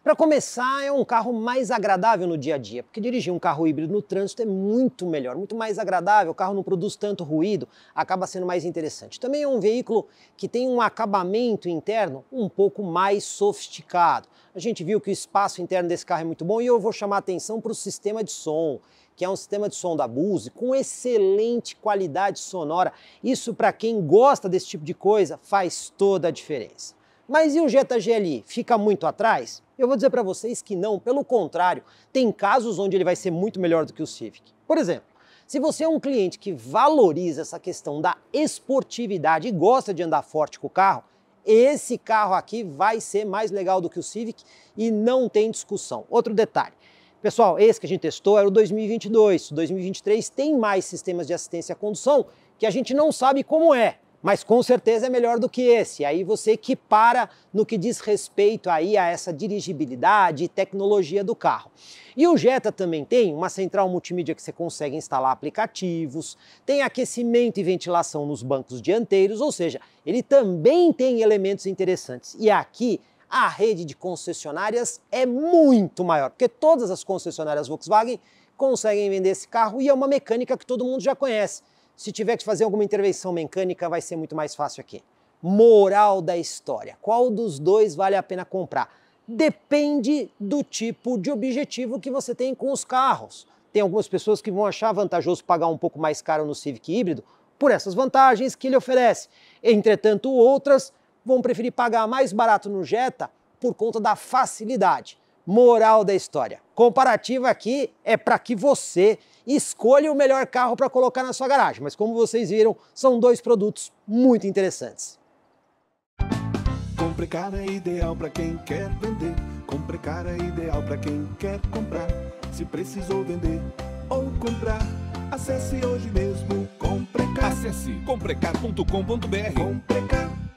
Para começar, é um carro mais agradável no dia a dia, porque dirigir um carro híbrido no trânsito é muito melhor, muito mais agradável, o carro não produz tanto ruído, acaba sendo mais interessante. Também é um veículo que tem um acabamento interno um pouco mais sofisticado. A gente viu que o espaço interno desse carro é muito bom e eu vou chamar atenção para o sistema de som que é um sistema de som da Bose com excelente qualidade sonora. Isso para quem gosta desse tipo de coisa faz toda a diferença. Mas e o Jetta GLI? Fica muito atrás? Eu vou dizer para vocês que não, pelo contrário, tem casos onde ele vai ser muito melhor do que o Civic. Por exemplo, se você é um cliente que valoriza essa questão da esportividade e gosta de andar forte com o carro, esse carro aqui vai ser mais legal do que o Civic e não tem discussão. Outro detalhe, Pessoal, esse que a gente testou era o 2022. 2023 tem mais sistemas de assistência à condução que a gente não sabe como é, mas com certeza é melhor do que esse. Aí você equipara no que diz respeito aí a essa dirigibilidade e tecnologia do carro. E o Jetta também tem uma central multimídia que você consegue instalar aplicativos, tem aquecimento e ventilação nos bancos dianteiros, ou seja, ele também tem elementos interessantes. E aqui a rede de concessionárias é muito maior, porque todas as concessionárias Volkswagen conseguem vender esse carro e é uma mecânica que todo mundo já conhece. Se tiver que fazer alguma intervenção mecânica, vai ser muito mais fácil aqui. Moral da história: qual dos dois vale a pena comprar? Depende do tipo de objetivo que você tem com os carros. Tem algumas pessoas que vão achar vantajoso pagar um pouco mais caro no Civic híbrido por essas vantagens que ele oferece. Entretanto, outras vão preferir pagar mais barato no Jetta por conta da facilidade. Moral da história. Comparativo aqui é para que você escolha o melhor carro para colocar na sua garagem, mas como vocês viram, são dois produtos muito interessantes. cara é ideal para quem quer vender. cara é ideal para quem quer comprar. Se precisou vender ou comprar, acesse hoje mesmo Comprecar. Acesse comprecar.com.br. Comprecar.